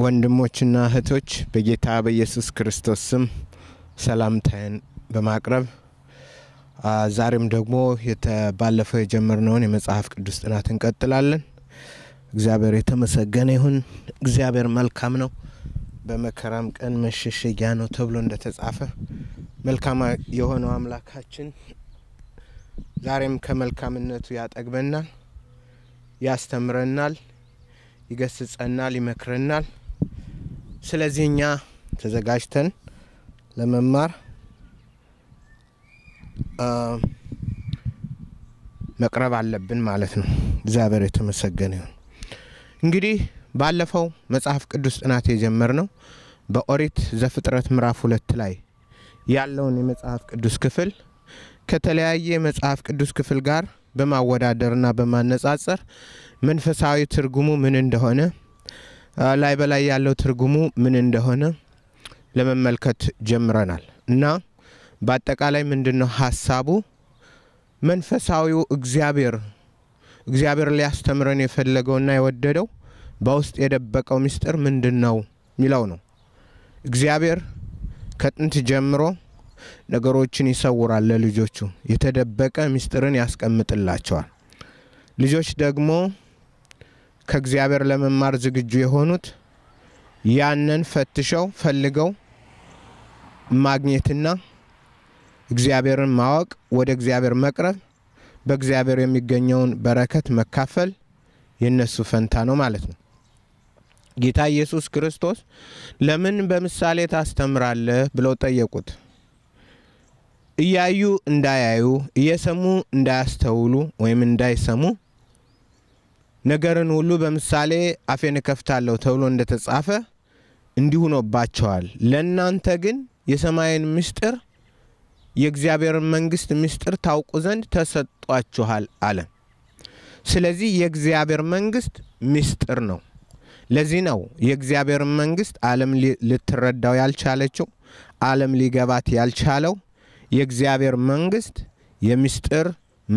ወንድሞችና እህቶች በጌታ በኢየሱስ ክርስቶስ ስም ሰላምታን በማቅረብ ዛሬም ደግሞ ባለፈው የጀመርነውን የመጽሐፍ ቅዱስ ጥናት እንቀጥላለን። እግዚአብሔር የተመሰገነ ይሁን። እግዚአብሔር መልካም ነው፣ በመከራም ቀን መሸሸጊያ ነው ተብሎ እንደተጻፈ መልካም የሆነው አምላካችን ዛሬም ከመልካምነቱ ያጠግበናል፣ ያስተምረናል፣ ይገስጸናል፣ ይመክረናል። ስለዚህ እኛ ተዘጋጅተን ለመማር መቅረብ አለብን ማለት ነው። እግዚአብሔር የተመሰገነ ይሁን። እንግዲህ ባለፈው መጽሐፍ ቅዱስ ጥናት የጀመርነው በኦሪት ዘፍጥረት ምዕራፍ ሁለት ላይ ያለውን የመጽሐፍ ቅዱስ ክፍል ከተለያየ የመጽሐፍ ቅዱስ ክፍል ጋር በማወዳደርና በማነጻጸር መንፈሳዊ ትርጉሙ ምን እንደሆነ ላይ በላይ ያለው ትርጉሙ ምን እንደሆነ ለመመልከት ጀምረናል እና በአጠቃላይ ምንድን ነው ሀሳቡ? መንፈሳዊው እግዚአብሔር እግዚአብሔር ሊያስተምረን የፈለገውና የወደደው በውስጥ የደበቀው ምስጢር ምንድን ነው የሚለው ነው። እግዚአብሔር ከጥንት ጀምሮ ነገሮችን ይሰውራል ለልጆቹ የተደበቀ ምስጢርን ያስቀምጥላቸዋል። ልጆች ደግሞ ከእግዚአብሔር ለመማር ዝግጁ የሆኑት ያንን ፈትሸው ፈልገው ማግኘትና እግዚአብሔርን ማወቅ፣ ወደ እግዚአብሔር መቅረብ፣ በእግዚአብሔር የሚገኘውን በረከት መካፈል የእነሱ ፈንታ ነው ማለት ነው። ጌታ ኢየሱስ ክርስቶስ ለምን በምሳሌ ታስተምራለህ ብለው ጠየቁት። እያዩ እንዳያዩ፣ እየሰሙ እንዳያስተውሉ ወይም እንዳይሰሙ ነገርን ሁሉ በምሳሌ አፌን እከፍታለሁ ተብሎ እንደተጻፈ እንዲሁ ሆኖባቸዋል። ለእናንተ ግን የሰማይን ምስጢር የእግዚአብሔርን መንግስት ምስጢር ታውቁ ዘንድ ተሰጧችኋል አለ። ስለዚህ የእግዚአብሔር መንግስት ምስጢር ነው። ለዚህ ነው የእግዚአብሔር መንግስት ዓለም ልትረዳው ያልቻለችው፣ ዓለም ሊገባት ያልቻለው የእግዚአብሔር መንግስት የምስጢር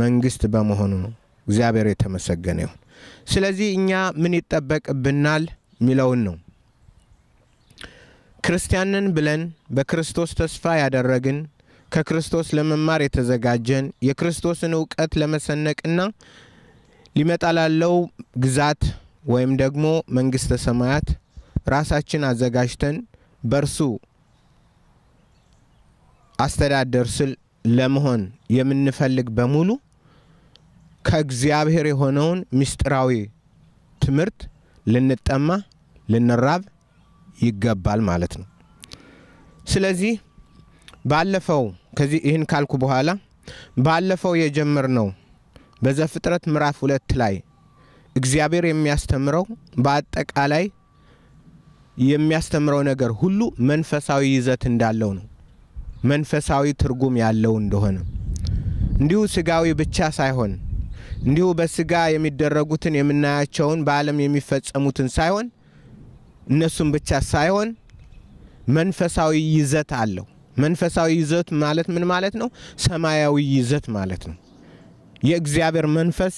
መንግስት በመሆኑ ነው። እግዚአብሔር የተመሰገነ ይሁን። ስለዚህ እኛ ምን ይጠበቅብናል የሚለውን ነው። ክርስቲያንን ብለን በክርስቶስ ተስፋ ያደረግን ከክርስቶስ ለመማር የተዘጋጀን የክርስቶስን እውቀት ለመሰነቅና ሊመጣ ላለው ግዛት ወይም ደግሞ መንግስተ ሰማያት ራሳችን አዘጋጅተን በእርሱ አስተዳደር ስል ለመሆን የምንፈልግ በሙሉ ከእግዚአብሔር የሆነውን ምስጢራዊ ትምህርት ልንጠማ ልንራብ ይገባል ማለት ነው። ስለዚህ ባለፈው ከዚህ ይህን ካልኩ በኋላ ባለፈው ነው በዘፍጥረት ምዕራፍ ሁለት ላይ እግዚአብሔር የሚያስተምረው በአጠቃላይ የሚያስተምረው ነገር ሁሉ መንፈሳዊ ይዘት እንዳለው ነው። መንፈሳዊ ትርጉም ያለው እንደሆነ እንዲሁ ስጋዊ ብቻ ሳይሆን እንዲሁ በስጋ የሚደረጉትን የምናያቸውን በዓለም የሚፈጸሙትን ሳይሆን እነሱን ብቻ ሳይሆን መንፈሳዊ ይዘት አለው። መንፈሳዊ ይዘት ማለት ምን ማለት ነው? ሰማያዊ ይዘት ማለት ነው። የእግዚአብሔር መንፈስ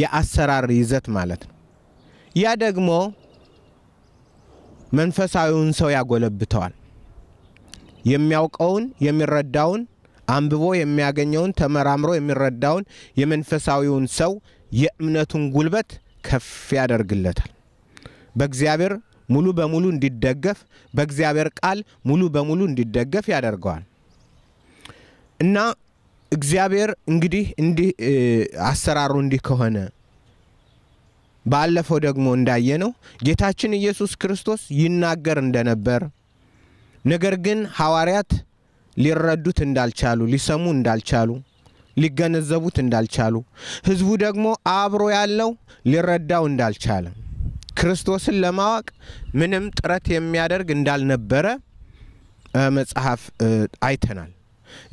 የአሰራር ይዘት ማለት ነው። ያ ደግሞ መንፈሳዊውን ሰው ያጎለብተዋል። የሚያውቀውን የሚረዳውን አንብቦ የሚያገኘውን ተመራምሮ የሚረዳውን የመንፈሳዊውን ሰው የእምነቱን ጉልበት ከፍ ያደርግለታል። በእግዚአብሔር ሙሉ በሙሉ እንዲደገፍ በእግዚአብሔር ቃል ሙሉ በሙሉ እንዲደገፍ ያደርገዋል እና እግዚአብሔር እንግዲህ እንዲህ አሰራሩ እንዲህ ከሆነ ባለፈው ደግሞ እንዳየ ነው ጌታችን ኢየሱስ ክርስቶስ ይናገር እንደነበር ነገር ግን ሐዋርያት ሊረዱት እንዳልቻሉ፣ ሊሰሙ እንዳልቻሉ፣ ሊገነዘቡት እንዳልቻሉ፣ ህዝቡ ደግሞ አብሮ ያለው ሊረዳው እንዳልቻለ፣ ክርስቶስን ለማወቅ ምንም ጥረት የሚያደርግ እንዳልነበረ መጽሐፍ አይተናል።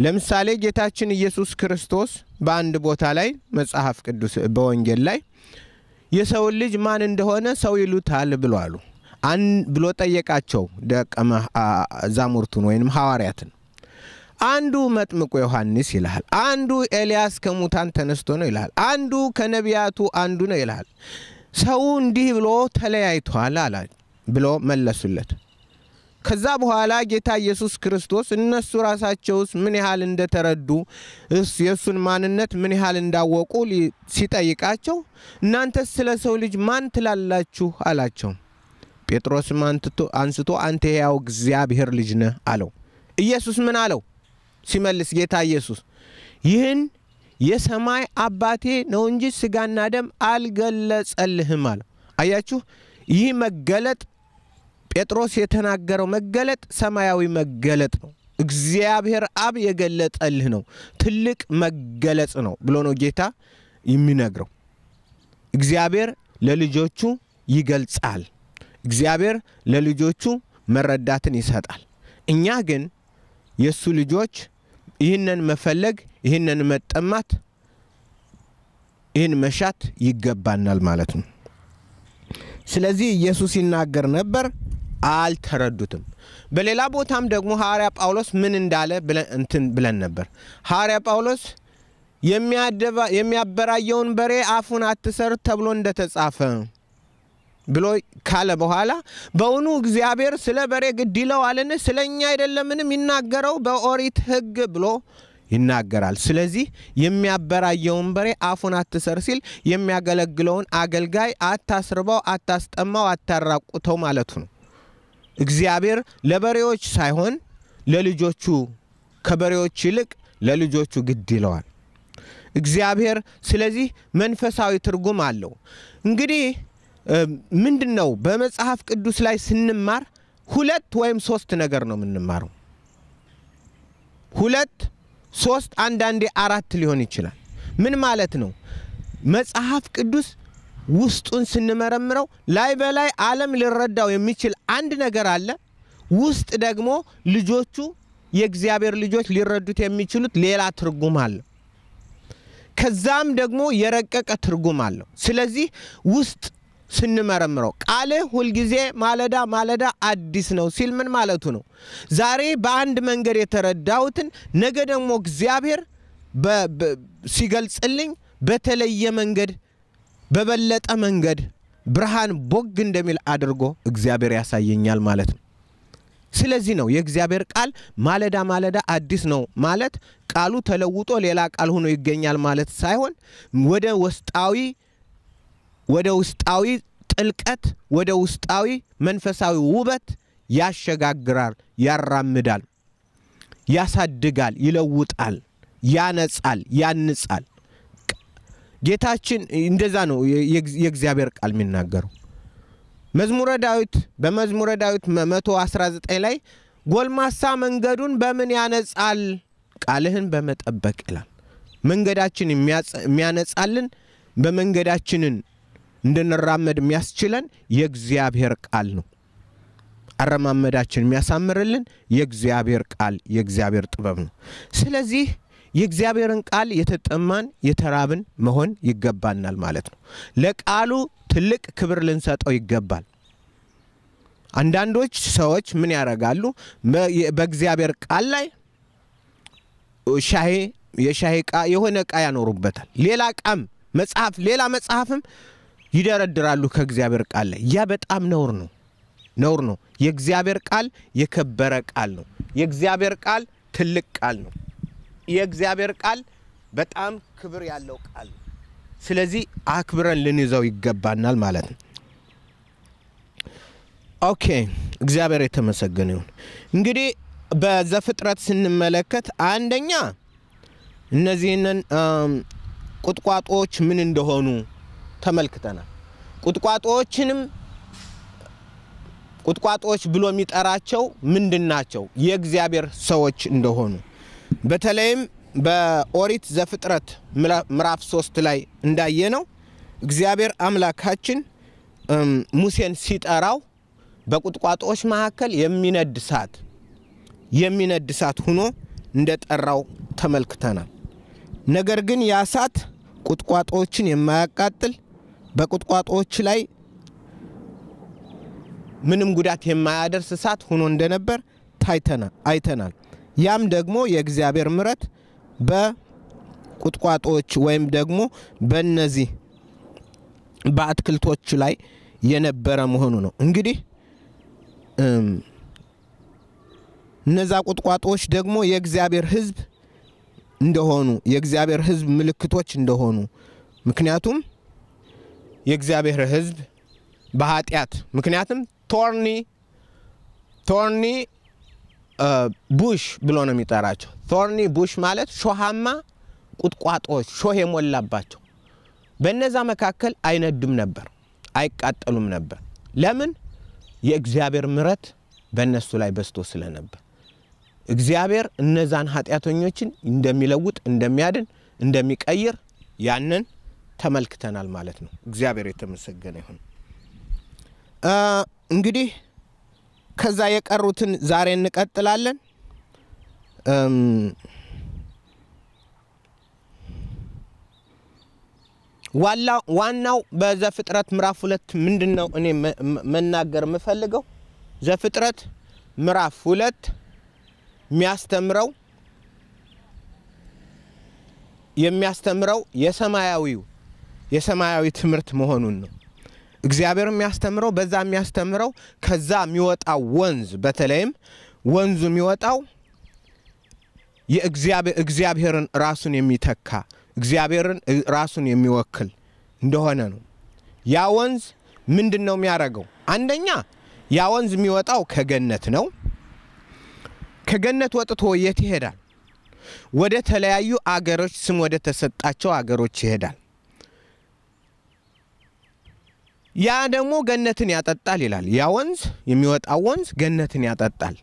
ለምሳሌ ጌታችን ኢየሱስ ክርስቶስ በአንድ ቦታ ላይ መጽሐፍ ቅዱስ በወንጌል ላይ የሰውን ልጅ ማን እንደሆነ ሰው ይሉታል ብሏሉ አሉ ብሎ ጠየቃቸው ደቀ መዛሙርቱን ወይም ሐዋርያትን። አንዱ መጥምቁ ዮሐንስ ይልሃል፣ አንዱ ኤልያስ ከሙታን ተነስቶ ነው ይልሃል፣ አንዱ ከነቢያቱ አንዱ ነው ይልሃል። ሰው እንዲህ ብሎ ተለያይቷል አላ ብሎ መለሱለት። ከዛ በኋላ ጌታ ኢየሱስ ክርስቶስ እነሱ ራሳቸውስ ምን ያህል እንደተረዱ የእሱን ማንነት ምን ያህል እንዳወቁ ሲጠይቃቸው እናንተስ ስለ ሰው ልጅ ማን ትላላችሁ አላቸው። ጴጥሮስም አንስቶ አንተ የሕያው እግዚአብሔር ልጅ ነህ አለው። ኢየሱስ ምን አለው? ሲመልስ ጌታ ኢየሱስ ይህን የሰማይ አባቴ ነው እንጂ ስጋና ደም አልገለጸልህም አለ። አያችሁ፣ ይህ መገለጥ ጴጥሮስ የተናገረው መገለጥ ሰማያዊ መገለጥ ነው። እግዚአብሔር አብ የገለጠልህ ነው። ትልቅ መገለጽ ነው ብሎ ነው ጌታ የሚነግረው። እግዚአብሔር ለልጆቹ ይገልጻል። እግዚአብሔር ለልጆቹ መረዳትን ይሰጣል። እኛ ግን የእሱ ልጆች ይህንን መፈለግ፣ ይህንን መጠማት፣ ይህን መሻት ይገባናል ማለት ነው። ስለዚህ ኢየሱስ ይናገር ነበር፣ አልተረዱትም። በሌላ ቦታም ደግሞ ሐዋርያ ጳውሎስ ምን እንዳለ እንትን ብለን ነበር። ሐዋርያ ጳውሎስ የሚያበራየውን በሬ አፉን አትሰር ተብሎ እንደተጻፈ ብሎ ካለ በኋላ በውኑ እግዚአብሔር ስለ በሬ ግድ ይለዋልን? ስለ እኛ አይደለምን የሚናገረው በኦሪት ሕግ ብሎ ይናገራል። ስለዚህ የሚያበራየውን በሬ አፉን አትሰር ሲል የሚያገለግለውን አገልጋይ አታስርበው፣ አታስጠማው፣ አታራቁተው ማለቱ ነው። እግዚአብሔር ለበሬዎች ሳይሆን ለልጆቹ ከበሬዎች ይልቅ ለልጆቹ ግድ ይለዋል እግዚአብሔር። ስለዚህ መንፈሳዊ ትርጉም አለው እንግዲህ ምንድን ነው በመጽሐፍ ቅዱስ ላይ ስንማር ሁለት ወይም ሶስት ነገር ነው የምንማረው። ሁለት ሶስት፣ አንዳንዴ አራት ሊሆን ይችላል። ምን ማለት ነው? መጽሐፍ ቅዱስ ውስጡን ስንመረምረው ላይ በላይ ዓለም ሊረዳው የሚችል አንድ ነገር አለ። ውስጥ ደግሞ ልጆቹ የእግዚአብሔር ልጆች ሊረዱት የሚችሉት ሌላ ትርጉም አለው። ከዛም ደግሞ የረቀቀ ትርጉም አለው። ስለዚህ ውስጥ ስንመረምረው ቃልህ ሁልጊዜ ማለዳ ማለዳ አዲስ ነው ሲል ምን ማለቱ ነው? ዛሬ በአንድ መንገድ የተረዳሁትን ነገ ደግሞ እግዚአብሔር ሲገልጽልኝ በተለየ መንገድ በበለጠ መንገድ ብርሃን ቦግ እንደሚል አድርጎ እግዚአብሔር ያሳየኛል ማለት ነው። ስለዚህ ነው የእግዚአብሔር ቃል ማለዳ ማለዳ አዲስ ነው ማለት ቃሉ ተለውጦ ሌላ ቃል ሆኖ ይገኛል ማለት ሳይሆን ወደ ውስጣዊ ወደ ውስጣዊ ጥልቀት፣ ወደ ውስጣዊ መንፈሳዊ ውበት ያሸጋግራል፣ ያራምዳል፣ ያሳድጋል፣ ይለውጣል፣ ያነጻል፣ ያንጻል። ጌታችን እንደዛ ነው የእግዚአብሔር ቃል የሚናገረው። መዝሙረ ዳዊት በመዝሙረ ዳዊት 119 ላይ ጎልማሳ መንገዱን በምን ያነጻል? ቃልህን በመጠበቅ ይላል። መንገዳችን የሚያነጻልን በመንገዳችንን እንድንራመድ የሚያስችለን የእግዚአብሔር ቃል ነው። አረማመዳችን የሚያሳምርልን የእግዚአብሔር ቃል የእግዚአብሔር ጥበብ ነው። ስለዚህ የእግዚአብሔርን ቃል የተጠማን የተራብን መሆን ይገባናል ማለት ነው። ለቃሉ ትልቅ ክብር ልንሰጠው ይገባል። አንዳንዶች ሰዎች ምን ያደርጋሉ? በእግዚአብሔር ቃል ላይ ሻሄ የሻሄ ቃ የሆነ እቃ ያኖሩበታል። ሌላ ቃም መጽሐፍ ሌላ መጽሐፍም ይደረድራሉ ከእግዚአብሔር ቃል ላይ። ያ በጣም ነውር ነው፣ ነውር ነው። የእግዚአብሔር ቃል የከበረ ቃል ነው። የእግዚአብሔር ቃል ትልቅ ቃል ነው። የእግዚአብሔር ቃል በጣም ክብር ያለው ቃል ነው። ስለዚህ አክብረን ልንይዘው ይገባናል ማለት ነው። ኦኬ፣ እግዚአብሔር የተመሰገነ ይሁን። እንግዲህ በዘፍጥረት ስንመለከት አንደኛ እነዚህንን ቁጥቋጦዎች ምን እንደሆኑ ተመልክተናል። ቁጥቋጦዎችንም ቁጥቋጦዎች ብሎ የሚጠራቸው ምንድን ናቸው? የእግዚአብሔር ሰዎች እንደሆኑ በተለይም በኦሪት ዘፍጥረት ምዕራፍ ሶስት ላይ እንዳየ ነው። እግዚአብሔር አምላካችን ሙሴን ሲጠራው በቁጥቋጦዎች መካከል የሚነድ እሳት የሚነድ እሳት ሁኖ እንደጠራው ተመልክተናል። ነገር ግን ያ እሳት ቁጥቋጦዎችን የማያቃጥል በቁጥቋጦዎች ላይ ምንም ጉዳት የማያደርስ እሳት ሆኖ እንደነበር አይተናል። ያም ደግሞ የእግዚአብሔር ምረት በቁጥቋጦዎች ወይም ደግሞ በእነዚህ በአትክልቶች ላይ የነበረ መሆኑ ነው። እንግዲህ እነዛ ቁጥቋጦዎች ደግሞ የእግዚአብሔር ሕዝብ እንደሆኑ የእግዚአብሔር ሕዝብ ምልክቶች እንደሆኑ ምክንያቱም የእግዚአብሔር ሕዝብ በኃጢአት ምክንያትም ቶርኒ ቶርኒ ቡሽ ብሎ ነው የሚጠራቸው። ቶርኒ ቡሽ ማለት ሾሃማ ቁጥቋጦዎች፣ ሾህ የሞላባቸው በነዛ መካከል አይነዱም ነበር፣ አይቃጠሉም ነበር። ለምን? የእግዚአብሔር ምረት በእነሱ ላይ በስቶ ስለነበር እግዚአብሔር እነዛን ኃጢአተኞችን እንደሚለውጥ፣ እንደሚያድን፣ እንደሚቀይር ያንን ተመልክተናል ማለት ነው። እግዚአብሔር የተመሰገነ ይሁን። እንግዲህ ከዛ የቀሩትን ዛሬ እንቀጥላለን። ዋናው በዘፍጥረት ምዕራፍ ሁለት ምንድን ነው እኔ መናገር የምፈልገው? ዘፍጥረት ምዕራፍ ሁለት የሚያስተምረው የሚያስተምረው የሰማያዊው የሰማያዊ ትምህርት መሆኑን ነው። እግዚአብሔር የሚያስተምረው በዛ የሚያስተምረው ከዛ የሚወጣው ወንዝ በተለይም ወንዙ የሚወጣው የእግዚአብሔርን ራሱን የሚተካ እግዚአብሔርን ራሱን የሚወክል እንደሆነ ነው። ያ ወንዝ ምንድን ነው የሚያደርገው? አንደኛ ያ ወንዝ የሚወጣው ከገነት ነው። ከገነት ወጥቶ የት ይሄዳል? ወደ ተለያዩ አገሮች ስም ወደ ተሰጣቸው አገሮች ይሄዳል። ያ ደግሞ ገነትን ያጠጣል ይላል። ያ ወንዝ የሚወጣው ወንዝ ገነትን ያጠጣል።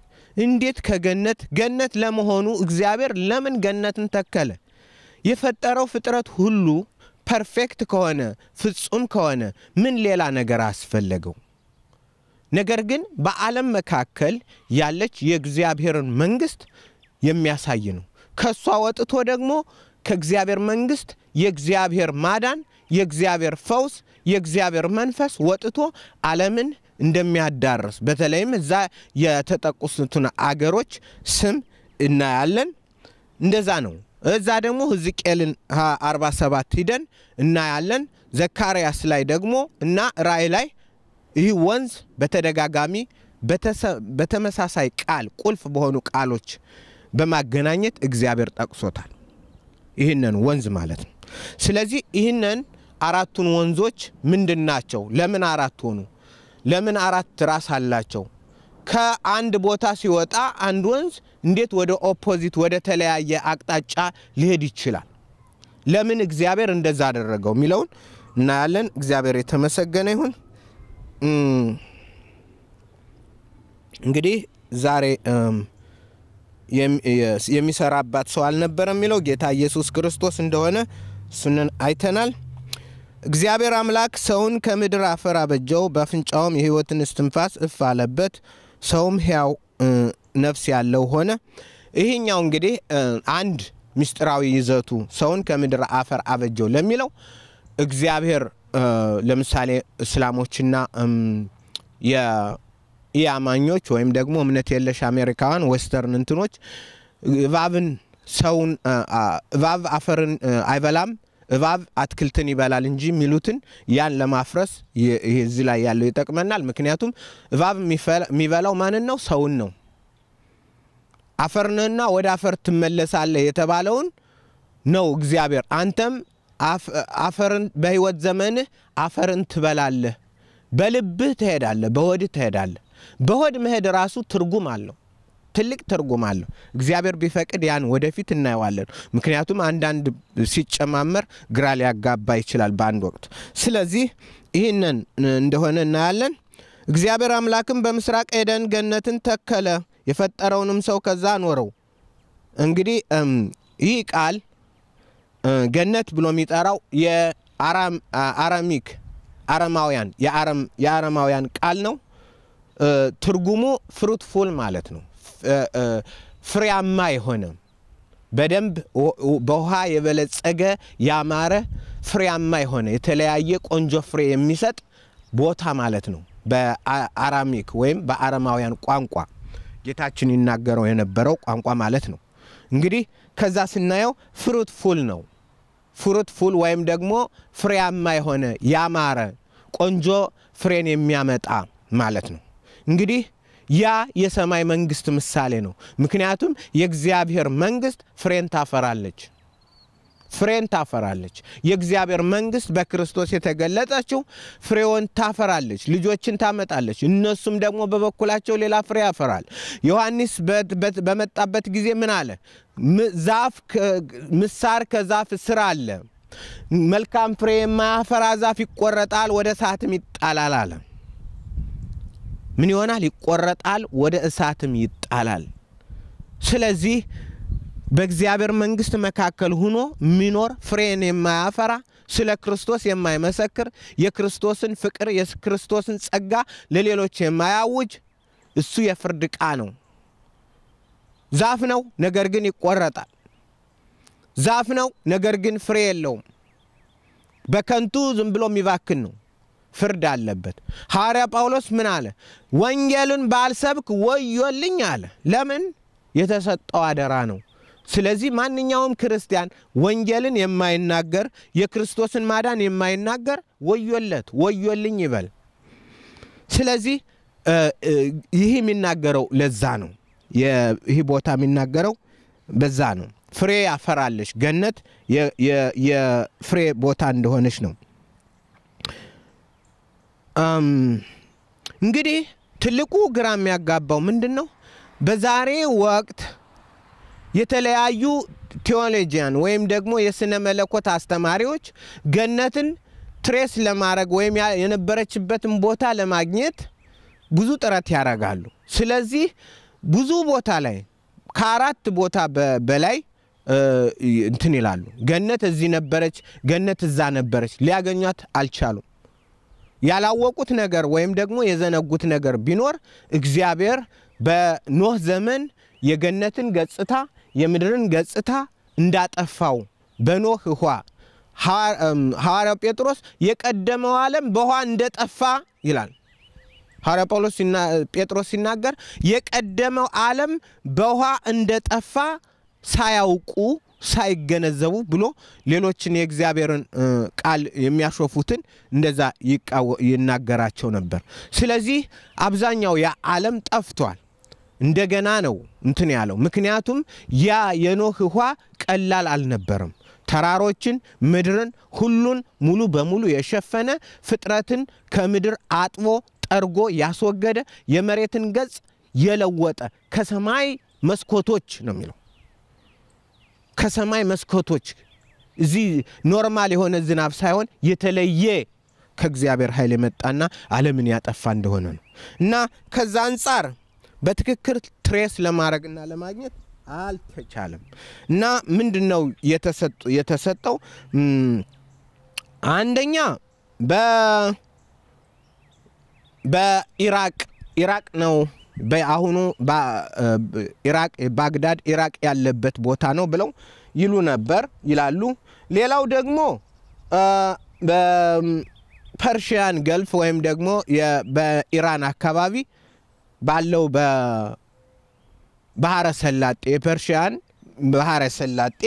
እንዴት ከገነት ገነት ለመሆኑ እግዚአብሔር ለምን ገነትን ተከለ? የፈጠረው ፍጥረት ሁሉ ፐርፌክት ከሆነ ፍጹም ከሆነ ምን ሌላ ነገር አስፈለገው? ነገር ግን በዓለም መካከል ያለች የእግዚአብሔርን መንግስት የሚያሳይ ነው። ከእሷ ወጥቶ ደግሞ ከእግዚአብሔር መንግስት የእግዚአብሔር ማዳን የእግዚአብሔር ፈውስ የእግዚአብሔር መንፈስ ወጥቶ ዓለምን እንደሚያዳርስ በተለይም እዛ የተጠቁስቱን አገሮች ስም እናያለን። እንደዛ ነው። እዛ ደግሞ ህዝቅኤልን 47 ሂደን እናያለን። ዘካርያስ ላይ ደግሞ እና ራእይ ላይ ይህ ወንዝ በተደጋጋሚ በተመሳሳይ ቃል ቁልፍ በሆኑ ቃሎች በማገናኘት እግዚአብሔር ጠቅሶታል። ይህንን ወንዝ ማለት ነው። ስለዚህ ይህንን አራቱን ወንዞች ምንድን ናቸው? ለምን አራት ሆኑ? ለምን አራት ራስ አላቸው? ከአንድ ቦታ ሲወጣ አንድ ወንዝ እንዴት ወደ ኦፖዚት ወደ ተለያየ አቅጣጫ ሊሄድ ይችላል? ለምን እግዚአብሔር እንደዛ አደረገው የሚለውን እናያለን። እግዚአብሔር የተመሰገነ ይሁን። እንግዲህ ዛሬ የሚሰራባት ሰው አልነበረ የሚለው ጌታ ኢየሱስ ክርስቶስ እንደሆነ እሱንን አይተናል። እግዚአብሔር አምላክ ሰውን ከምድር አፈር አበጀው፣ በአፍንጫውም የሕይወትን እስትንፋስ እፍ አለበት፣ ሰውም ሕያው ነፍስ ያለው ሆነ። ይህኛው እንግዲህ አንድ ምስጢራዊ ይዘቱ ሰውን ከምድር አፈር አበጀው ለሚለው እግዚአብሔር ለምሳሌ እስላሞችና የአማኞች ወይም ደግሞ እምነት የለሽ አሜሪካውያን ወስተርን እንትኖች እባብን ሰውን እባብ አፈርን አይበላም እባብ አትክልትን ይበላል እንጂ የሚሉትን ያን ለማፍረስ እዚህ ላይ ያለው ይጠቅመናል። ምክንያቱም እባብ የሚበላው ማንን ነው? ሰውን ነው። አፈርንህና ወደ አፈር ትመለሳለህ የተባለውን ነው እግዚአብሔር። አንተም አፈርን በህይወት ዘመንህ አፈርን ትበላለህ፣ በልብህ ትሄዳለህ፣ በሆድህ ትሄዳለህ። በሆድ መሄድ ራሱ ትርጉም አለው። ትልቅ ትርጉም አለው። እግዚአብሔር ቢፈቅድ ያን ወደፊት እናየዋለን። ምክንያቱም አንዳንድ ሲጨማመር ግራ ሊያጋባ ይችላል በአንድ ወቅት። ስለዚህ ይህንን እንደሆነ እናያለን። እግዚአብሔር አምላክም በምስራቅ ኤደን ገነትን ተከለ፣ የፈጠረውንም ሰው ከዛ አኖረው። እንግዲህ ይህ ቃል ገነት ብሎ የሚጠራው የአራሚክ አረማውያን የአረማውያን ቃል ነው። ትርጉሙ ፍሩትፉል ማለት ነው። ፍሬያማ የሆነ በደንብ በውሃ የበለጸገ ያማረ ፍሬያማ የሆነ የተለያየ ቆንጆ ፍሬ የሚሰጥ ቦታ ማለት ነው። በአራሚክ ወይም በአረማውያን ቋንቋ ጌታችን ይናገረው የነበረው ቋንቋ ማለት ነው። እንግዲህ ከዛ ስናየው ፍሩት ፉል ነው። ፍሩት ፉል ወይም ደግሞ ፍሬያማ የሆነ ያማረ ቆንጆ ፍሬን የሚያመጣ ማለት ነው። እንግዲህ ያ የሰማይ መንግስት ምሳሌ ነው። ምክንያቱም የእግዚአብሔር መንግስት ፍሬን ታፈራለች ፍሬን ታፈራለች። የእግዚአብሔር መንግስት በክርስቶስ የተገለጠችው ፍሬውን ታፈራለች፣ ልጆችን ታመጣለች። እነሱም ደግሞ በበኩላቸው ሌላ ፍሬ ያፈራል። ዮሐንስ በመጣበት ጊዜ ምን አለ? ዛፍ ምሳር ከዛፍ ስር አለ። መልካም ፍሬ የማያፈራ ዛፍ ይቆረጣል፣ ወደ እሳትም ይጣላል አለ። ምን ይሆናል? ይቆረጣል፣ ወደ እሳትም ይጣላል። ስለዚህ በእግዚአብሔር መንግስት መካከል ሁኖ ሚኖር ፍሬን የማያፈራ ስለ ክርስቶስ የማይመሰክር የክርስቶስን ፍቅር የክርስቶስን ጸጋ ለሌሎች የማያውጅ እሱ የፍርድ ዕቃ ነው። ዛፍ ነው፣ ነገር ግን ይቆረጣል። ዛፍ ነው፣ ነገር ግን ፍሬ የለውም። በከንቱ ዝም ብሎ የሚባክን ነው። ፍርድ አለበት። ሐዋርያ ጳውሎስ ምን አለ? ወንጌልን ባልሰብክ ወዮልኝ አለ። ለምን? የተሰጠው አደራ ነው። ስለዚህ ማንኛውም ክርስቲያን ወንጌልን የማይናገር የክርስቶስን ማዳን የማይናገር ወዮለት፣ ወዮልኝ ይበል። ስለዚህ ይህ የሚናገረው ለዛ ነው። ይህ ቦታ የሚናገረው በዛ ነው። ፍሬ ያፈራለች ገነት የፍሬ ቦታ እንደሆነች ነው። እንግዲህ ትልቁ ግራ የሚያጋባው ምንድን ነው? በዛሬ ወቅት የተለያዩ ቴዎሎጂያን ወይም ደግሞ የስነ መለኮት አስተማሪዎች ገነትን ትሬስ ለማድረግ ወይም የነበረችበትን ቦታ ለማግኘት ብዙ ጥረት ያደርጋሉ። ስለዚህ ብዙ ቦታ ላይ ከአራት ቦታ በላይ እንትን ይላሉ። ገነት እዚህ ነበረች፣ ገነት እዛ ነበረች፣ ሊያገኟት አልቻሉም። ያላወቁት ነገር ወይም ደግሞ የዘነጉት ነገር ቢኖር እግዚአብሔር በኖህ ዘመን የገነትን ገጽታ የምድርን ገጽታ እንዳጠፋው በኖህ ውኃ ሐዋርያው ጴጥሮስ የቀደመው ዓለም በውኃ እንደጠፋ ይላል። ሐዋርያ ጳውሎስ ጴጥሮስ ሲናገር የቀደመው ዓለም በውኃ እንደጠፋ ሳያውቁ ሳይገነዘቡ ብሎ ሌሎችን የእግዚአብሔርን ቃል የሚያሾፉትን እንደዛ ይናገራቸው ነበር። ስለዚህ አብዛኛው የዓለም ጠፍቷል። እንደገና ነው እንትን ያለው። ምክንያቱም ያ የኖህ ውኃ ቀላል አልነበረም። ተራሮችን፣ ምድርን፣ ሁሉን ሙሉ በሙሉ የሸፈነ ፍጥረትን ከምድር አጥቦ ጠርጎ ያስወገደ የመሬትን ገጽ የለወጠ ከሰማይ መስኮቶች ነው የሚለው ከሰማይ መስኮቶች እዚህ ኖርማል የሆነ ዝናብ ሳይሆን የተለየ ከእግዚአብሔር ኃይል የመጣና ዓለምን ያጠፋ እንደሆነ ነው እና ከዛ አንጻር በትክክል ትሬስ ለማድረግና ለማግኘት አልተቻለም እና ምንድን ነው የተሰጠው? አንደኛ በኢራቅ ኢራቅ ነው በአሁኑ ኢራቅ ባግዳድ ኢራቅ ያለበት ቦታ ነው ብለው ይሉ ነበር ይላሉ። ሌላው ደግሞ በፐርሽያን ገልፍ ወይም ደግሞ በኢራን አካባቢ ባለው በባህረ ሰላጤ የፐርሽያን ባህረ ሰላጤ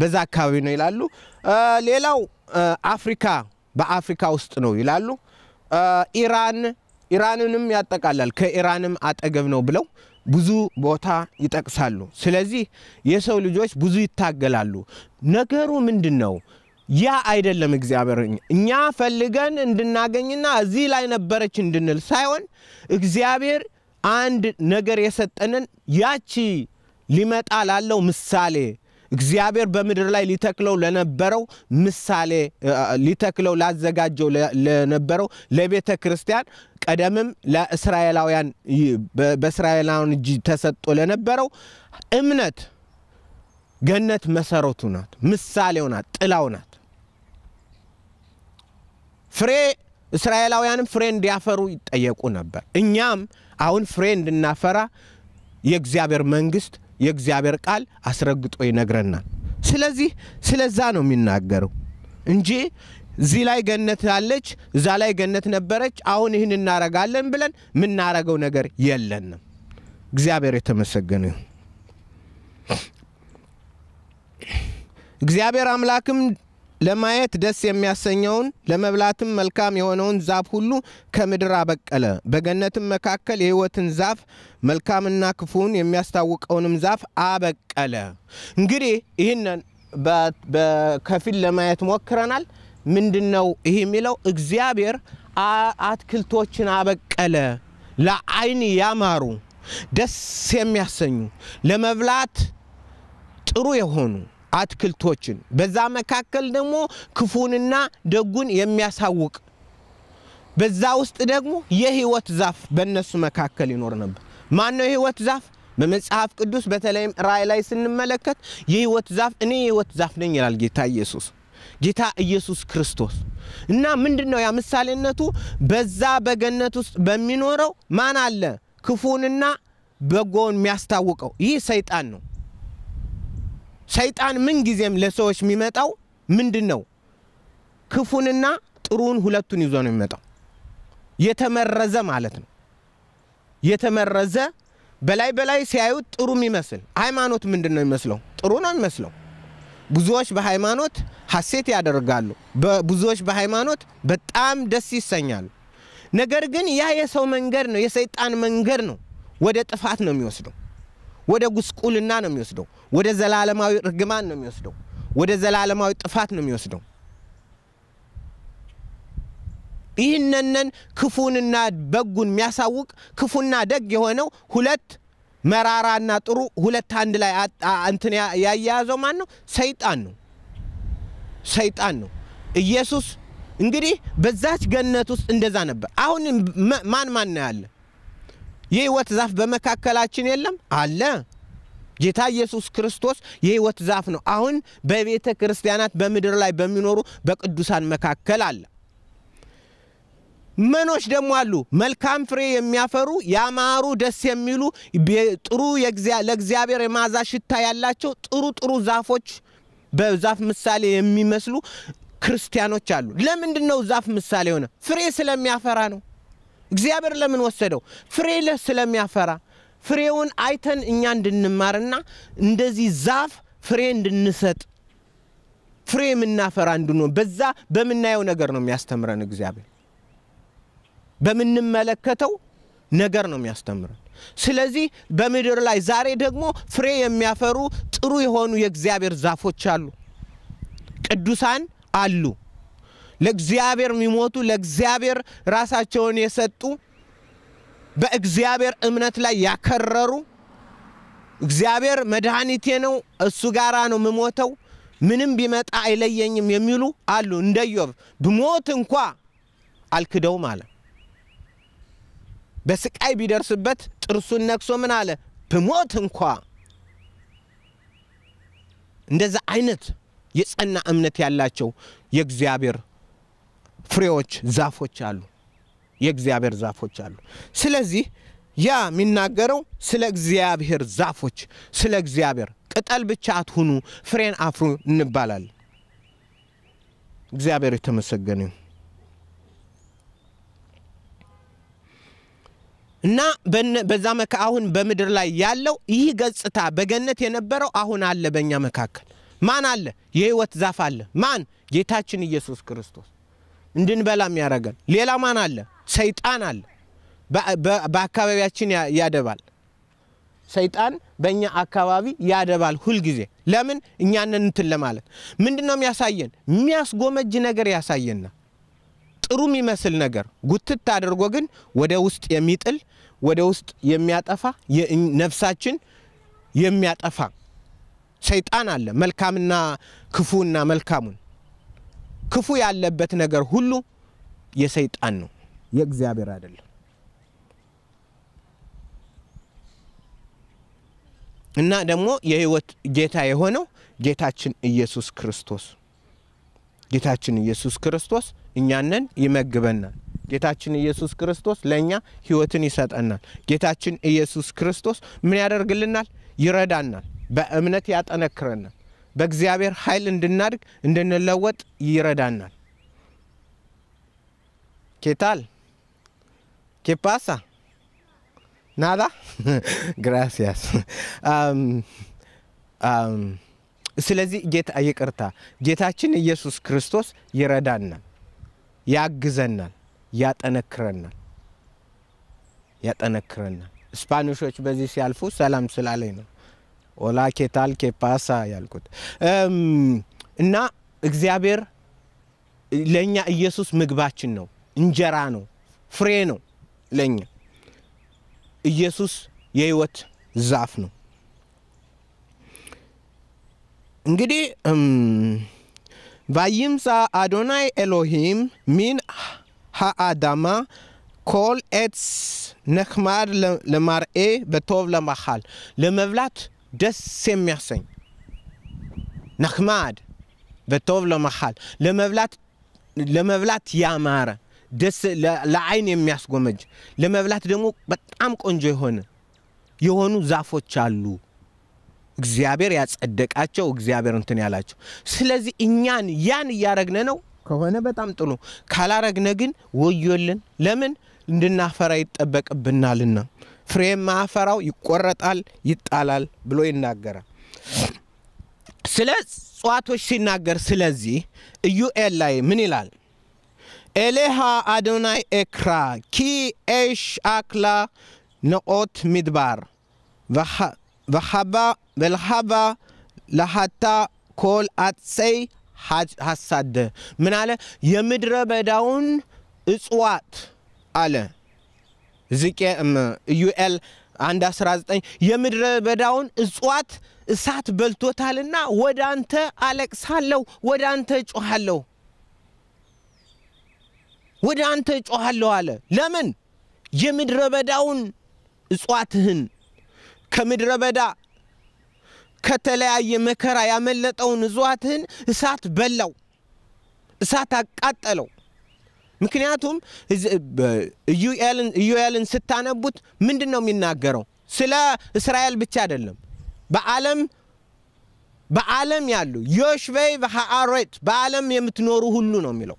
በዛ አካባቢ ነው ይላሉ። ሌላው አፍሪካ በአፍሪካ ውስጥ ነው ይላሉ። ኢራን ኢራንንም ያጠቃላል፣ ከኢራንም አጠገብ ነው ብለው ብዙ ቦታ ይጠቅሳሉ። ስለዚህ የሰው ልጆች ብዙ ይታገላሉ። ነገሩ ምንድን ነው? ያ አይደለም እግዚአብሔር እኛ ፈልገን እንድናገኝና እዚህ ላይ ነበረች እንድንል ሳይሆን እግዚአብሔር አንድ ነገር የሰጠንን ያቺ ሊመጣ ላለው ምሳሌ እግዚአብሔር በምድር ላይ ሊተክለው ለነበረው ምሳሌ ሊተክለው ላዘጋጀው ለነበረው ለቤተ ክርስቲያን ቀደምም ለእስራኤላውያን በእስራኤላውያን እጅ ተሰጥቶ ለነበረው እምነት ገነት መሰረቱ ናት፣ ምሳሌው ናት፣ ጥላው ናት። ፍሬ እስራኤላውያንም ፍሬ እንዲያፈሩ ይጠየቁ ነበር። እኛም አሁን ፍሬ እንድናፈራ የእግዚአብሔር መንግስት የእግዚአብሔር ቃል አስረግጦ ይነግረናል። ስለዚህ ስለዛ ነው የሚናገረው እንጂ እዚህ ላይ ገነት አለች፣ እዛ ላይ ገነት ነበረች፣ አሁን ይህን እናረጋለን ብለን የምናረገው ነገር የለንም። እግዚአብሔር የተመሰገነ እግዚአብሔር አምላክም ለማየት ደስ የሚያሰኘውን ለመብላትም መልካም የሆነውን ዛፍ ሁሉ ከምድር አበቀለ። በገነትም መካከል የሕይወትን ዛፍ መልካምና ክፉን የሚያስታውቀውንም ዛፍ አበቀለ። እንግዲህ ይህንን በከፊል ለማየት ሞክረናል። ምንድን ነው ይህ የሚለው? እግዚአብሔር አትክልቶችን አበቀለ፣ ለአይን ያማሩ ደስ የሚያሰኙ ለመብላት ጥሩ የሆኑ አትክልቶችን በዛ መካከል ደግሞ ክፉንና ደጉን የሚያሳውቅ በዛ ውስጥ ደግሞ የህይወት ዛፍ በእነሱ መካከል ይኖር ነበር። ማን ነው የህይወት ዛፍ? በመጽሐፍ ቅዱስ በተለይም ራእይ ላይ ስንመለከት የህይወት ዛፍ እኔ የህይወት ዛፍ ነኝ ይላል ጌታ ኢየሱስ ጌታ ኢየሱስ ክርስቶስ እና ምንድን ነው ያ ምሳሌነቱ? በዛ በገነት ውስጥ በሚኖረው ማን አለ? ክፉንና በጎን የሚያስታውቀው ይህ ሰይጣን ነው። ሰይጣን ምን ጊዜም ለሰዎች የሚመጣው ምንድን ነው? ክፉንና ጥሩውን ሁለቱን ይዞ ነው የሚመጣው። የተመረዘ ማለት ነው። የተመረዘ በላይ በላይ ሲያዩት ጥሩ የሚመስል ሃይማኖት ምንድን ነው የሚመስለው? ጥሩ ነው የሚመስለው። ብዙዎች በሃይማኖት ሀሴት ያደርጋሉ። ብዙዎች በሃይማኖት በጣም ደስ ይሰኛሉ። ነገር ግን ያ የሰው መንገድ ነው፣ የሰይጣን መንገድ ነው። ወደ ጥፋት ነው የሚወስደው፣ ወደ ጉስቁልና ነው የሚወስደው። ወደ ዘላለማዊ እርግማን ነው የሚወስደው፣ ወደ ዘላለማዊ ጥፋት ነው የሚወስደው። ይህነነን ክፉንና በጉን የሚያሳውቅ ክፉና ደግ የሆነው ሁለት መራራና ጥሩ ሁለት አንድ ላይ እንትን ያያያዘው ማን ነው? ሰይጣን ነው። ሰይጣን ነው። ኢየሱስ እንግዲህ በዛች ገነት ውስጥ እንደዛ ነበር። አሁን ማን ማን ነው ያለ? የህይወት ዛፍ በመካከላችን የለም አለ። ጌታ ኢየሱስ ክርስቶስ የህይወት ዛፍ ነው። አሁን በቤተ ክርስቲያናት በምድር ላይ በሚኖሩ በቅዱሳን መካከል አለ። መኖች ደግሞ አሉ። መልካም ፍሬ የሚያፈሩ ያማሩ፣ ደስ የሚሉ ጥሩ ለእግዚአብሔር የማዛ ሽታ ያላቸው ጥሩ ጥሩ ዛፎች በዛፍ ምሳሌ የሚመስሉ ክርስቲያኖች አሉ። ለምንድን ነው ዛፍ ምሳሌ የሆነ? ፍሬ ስለሚያፈራ ነው። እግዚአብሔር ለምን ወሰደው? ፍሬ ስለሚያፈራ ፍሬውን አይተን እኛ እንድንማርና እንደዚህ ዛፍ ፍሬ እንድንሰጥ ፍሬ የምናፈራ እንድኖ በዛ በምናየው ነገር ነው የሚያስተምረን እግዚአብሔር። በምንመለከተው ነገር ነው የሚያስተምረን። ስለዚህ በምድር ላይ ዛሬ ደግሞ ፍሬ የሚያፈሩ ጥሩ የሆኑ የእግዚአብሔር ዛፎች አሉ፣ ቅዱሳን አሉ፣ ለእግዚአብሔር የሚሞቱ ለእግዚአብሔር ራሳቸውን የሰጡ በእግዚአብሔር እምነት ላይ ያከረሩ እግዚአብሔር መድኃኒቴ ነው፣ እሱ ጋራ ነው ምሞተው ምንም ቢመጣ አይለየኝም የሚሉ አሉ። እንደ ዮብ ብሞት እንኳ አልክደውም አለ። በስቃይ ቢደርስበት ጥርሱን ነክሶ ምን አለ? ብሞት እንኳ እንደዛ አይነት የጸና እምነት ያላቸው የእግዚአብሔር ፍሬዎች፣ ዛፎች አሉ። የእግዚአብሔር ዛፎች አሉ። ስለዚህ ያ የሚናገረው ስለ እግዚአብሔር ዛፎች፣ ስለ እግዚአብሔር ቅጠል ብቻ አትሁኑ፣ ፍሬን አፍሩ እንባላል። እግዚአብሔር የተመሰገነ እና በዛ መ አሁን በምድር ላይ ያለው ይህ ገጽታ በገነት የነበረው አሁን አለ። በእኛ መካከል ማን አለ? የህይወት ዛፍ አለ። ማን? ጌታችን ኢየሱስ ክርስቶስ እንድንበላም ያደርጋል። ሌላ ማን አለ? ሰይጣን አለ። በአካባቢያችን ያደባል። ሰይጣን በእኛ አካባቢ ያደባል። ሁልጊዜ ለምን እኛንን እንትን ለማለት ምንድን ነው የሚያሳየን? የሚያስጎመጅ ነገር ያሳየና ጥሩ የሚመስል ነገር ጉትት አድርጎ ግን ወደ ውስጥ የሚጥል ወደ ውስጥ የሚያጠፋ ነፍሳችን የሚያጠፋ ሰይጣን አለ። መልካምና ክፉና መልካሙን ክፉ ያለበት ነገር ሁሉ የሰይጣን ነው፣ የእግዚአብሔር አይደለም። እና ደግሞ የህይወት ጌታ የሆነው ጌታችን ኢየሱስ ክርስቶስ ጌታችን ኢየሱስ ክርስቶስ እኛንን ይመግበናል። ጌታችን ኢየሱስ ክርስቶስ ለእኛ ህይወትን ይሰጠናል። ጌታችን ኢየሱስ ክርስቶስ ምን ያደርግልናል? ይረዳናል። በእምነት ያጠነክረናል። በእግዚአብሔር ኃይል እንድናድግ እንድንለወጥ ይረዳናል። ኬታል ኬፓሳ ናዳ ግራሲያስ። ስለዚህ ጌታ ይቅርታ፣ ጌታችን ኢየሱስ ክርስቶስ ይረዳናል፣ ያግዘናል፣ ያጠነክረናል ያጠነክረናል። ስፓኒሾች በዚህ ሲያልፉ ሰላም ስላለኝ ነው። ኦላ ኬታል ኬፓሳ ያልኩት እና እግዚአብሔር ለእኛ ኢየሱስ ምግባችን ነው፣ እንጀራ ነው፣ ፍሬ ነው። ለእኛ ኢየሱስ የህይወት ዛፍ ነው። እንግዲህ ቫይምፃ አዶናይ ኤሎሂም ሚን ሃአዳማ ኮል ኤትስ ነክማድ ለማርኤ በቶብ ለማሃል ለመብላት ደስ የሚያሰኝ ነክማድ በቶብ ለመሃል ለመብላት ያማረ ደስ ለአይን የሚያስጎመጅ ለመብላት ደግሞ በጣም ቆንጆ የሆነ የሆኑ ዛፎች አሉ። እግዚአብሔር ያጸደቃቸው እግዚአብሔር እንትን ያላቸው። ስለዚህ እኛን ያን እያረግነ ነው ከሆነ በጣም ጥሩ፣ ካላረግነ ግን ወዮልን። ለምን እንድናፈራ ይጠበቅብናልና ፍሬ ማፈራው ይቆረጣል፣ ይጣላል ብሎ ይናገራል። ስለ እጽዋቶች ሲናገር ስለዚህ ኢዩኤል ላይ ምን ይላል? ኤሌሃ አዶናይ ኤክራ ኪ ኤሽ አክላ ነኦት ሚድባር በልሃባ ለሃታ ኮል አትሰይ ሀሳደ ምን አለ? የምድረ በዳውን እጽዋት አለ ዝቄ ኢዩኤል 119 የምድረ በዳውን እጽዋት እሳት በልቶታልና ወደ አንተ አለቅሳለሁ፣ ወደ አንተ እጮኋለሁ፣ ወደ አንተ እጮኋለሁ አለ። ለምን? የምድረ በዳውን እጽዋትህን ከምድረ በዳ ከተለያየ መከራ ያመለጠውን እጽዋትህን እሳት በላው፣ እሳት አቃጠለው። ምክንያቱም ኢዩኤልን ስታነቡት ምንድን ነው የሚናገረው? ስለ እስራኤል ብቻ አይደለም። በዓለም በዓለም ያሉ ዮሽቬይ ሃአሬት በዓለም የምትኖሩ ሁሉ ነው የሚለው።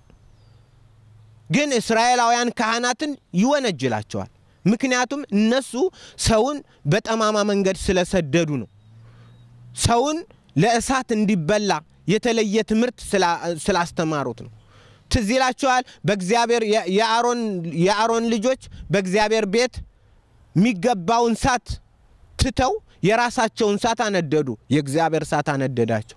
ግን እስራኤላውያን ካህናትን ይወነጅላቸዋል። ምክንያቱም እነሱ ሰውን በጠማማ መንገድ ስለሰደዱ ነው። ሰውን ለእሳት እንዲበላ የተለየ ትምህርት ስላስተማሩት ነው። ትዝ ይላችኋል። በእግዚአብሔር የአሮን ልጆች በእግዚአብሔር ቤት የሚገባውን እሳት ትተው የራሳቸውን እሳት አነደዱ። የእግዚአብሔር እሳት አነደዳቸው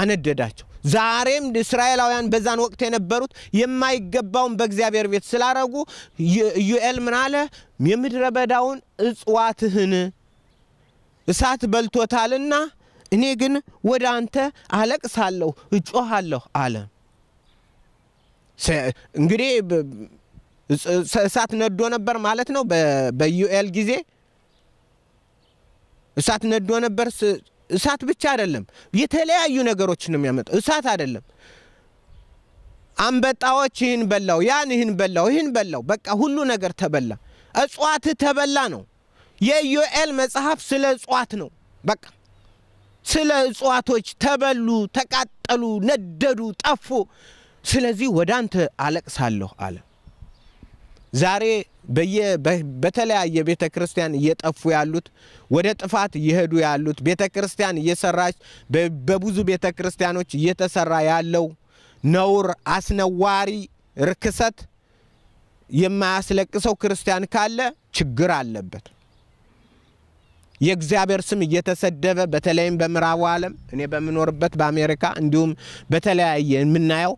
አነደዳቸው። ዛሬም እስራኤላውያን በዛን ወቅት የነበሩት የማይገባውን በእግዚአብሔር ቤት ስላረጉ ኢዩኤል ምን አለ? የምድረ በዳውን እጽዋትህን እሳት በልቶታልና እኔ ግን ወደ አንተ አለቅሳለሁ፣ እጮሃለሁ አለም። እንግዲህ እሳት ነዶ ነበር ማለት ነው። በዩኤል ጊዜ እሳት ነዶ ነበር። እሳት ብቻ አይደለም፣ የተለያዩ ነገሮችን ነው የሚያመጣው። እሳት አይደለም፣ አንበጣዎች ይህን በላው፣ ያን ይህን በላው፣ ይህን በላው፣ በቃ ሁሉ ነገር ተበላ፣ እጽዋት ተበላ ነው። የዩኤል መጽሐፍ ስለ እጽዋት ነው። በቃ ስለ እጽዋቶች ተበሉ፣ ተቃጠሉ፣ ነደዱ፣ ጠፉ። ስለዚህ ወደ አንተ አለቅሳለሁ አለ። ዛሬ በተለያየ ቤተ ክርስቲያን እየጠፉ ያሉት ወደ ጥፋት እየሄዱ ያሉት ቤተ ክርስቲያን እየሰራች በብዙ ቤተ ክርስቲያኖች እየተሰራ ያለው ነውር፣ አስነዋሪ ርክሰት የማያስለቅሰው ክርስቲያን ካለ ችግር አለበት። የእግዚአብሔር ስም እየተሰደበ በተለይም በምዕራቡ ዓለም እኔ በምኖርበት በአሜሪካ እንዲሁም በተለያየ የምናየው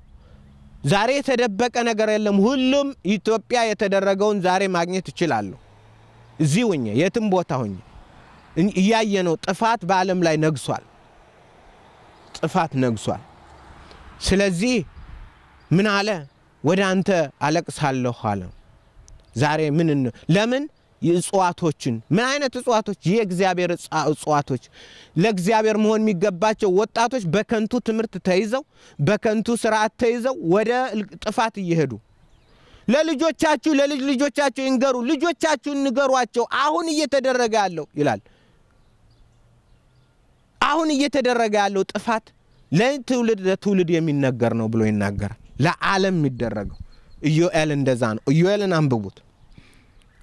ዛሬ የተደበቀ ነገር የለም። ሁሉም ኢትዮጵያ የተደረገውን ዛሬ ማግኘት እችላለሁ። እዚህ ሁኜ የትም ቦታ ሁኜ እያየ ነው። ጥፋት በዓለም ላይ ነግሷል። ጥፋት ነግሷል። ስለዚህ ምን አለ? ወደ አንተ አለቅሳለሁ አለ። ዛሬ ምን ለምን እጽዋቶችን ምን አይነት እጽዋቶች? የእግዚአብሔር እጽዋቶች ለእግዚአብሔር መሆን የሚገባቸው ወጣቶች በከንቱ ትምህርት ተይዘው በከንቱ ስርዓት ተይዘው ወደ ጥፋት እየሄዱ ለልጆቻችሁ ለልጅ ልጆቻችሁ ይንገሩ፣ ልጆቻችሁን ንገሯቸው። አሁን እየተደረገ ያለው ይላል አሁን እየተደረገ ያለው ጥፋት ለትውልድ ለትውልድ የሚነገር ነው ብሎ ይናገራል። ለዓለም የሚደረገው ኢዮኤል እንደዛ ነው። ኢዮኤልን አንብቡት።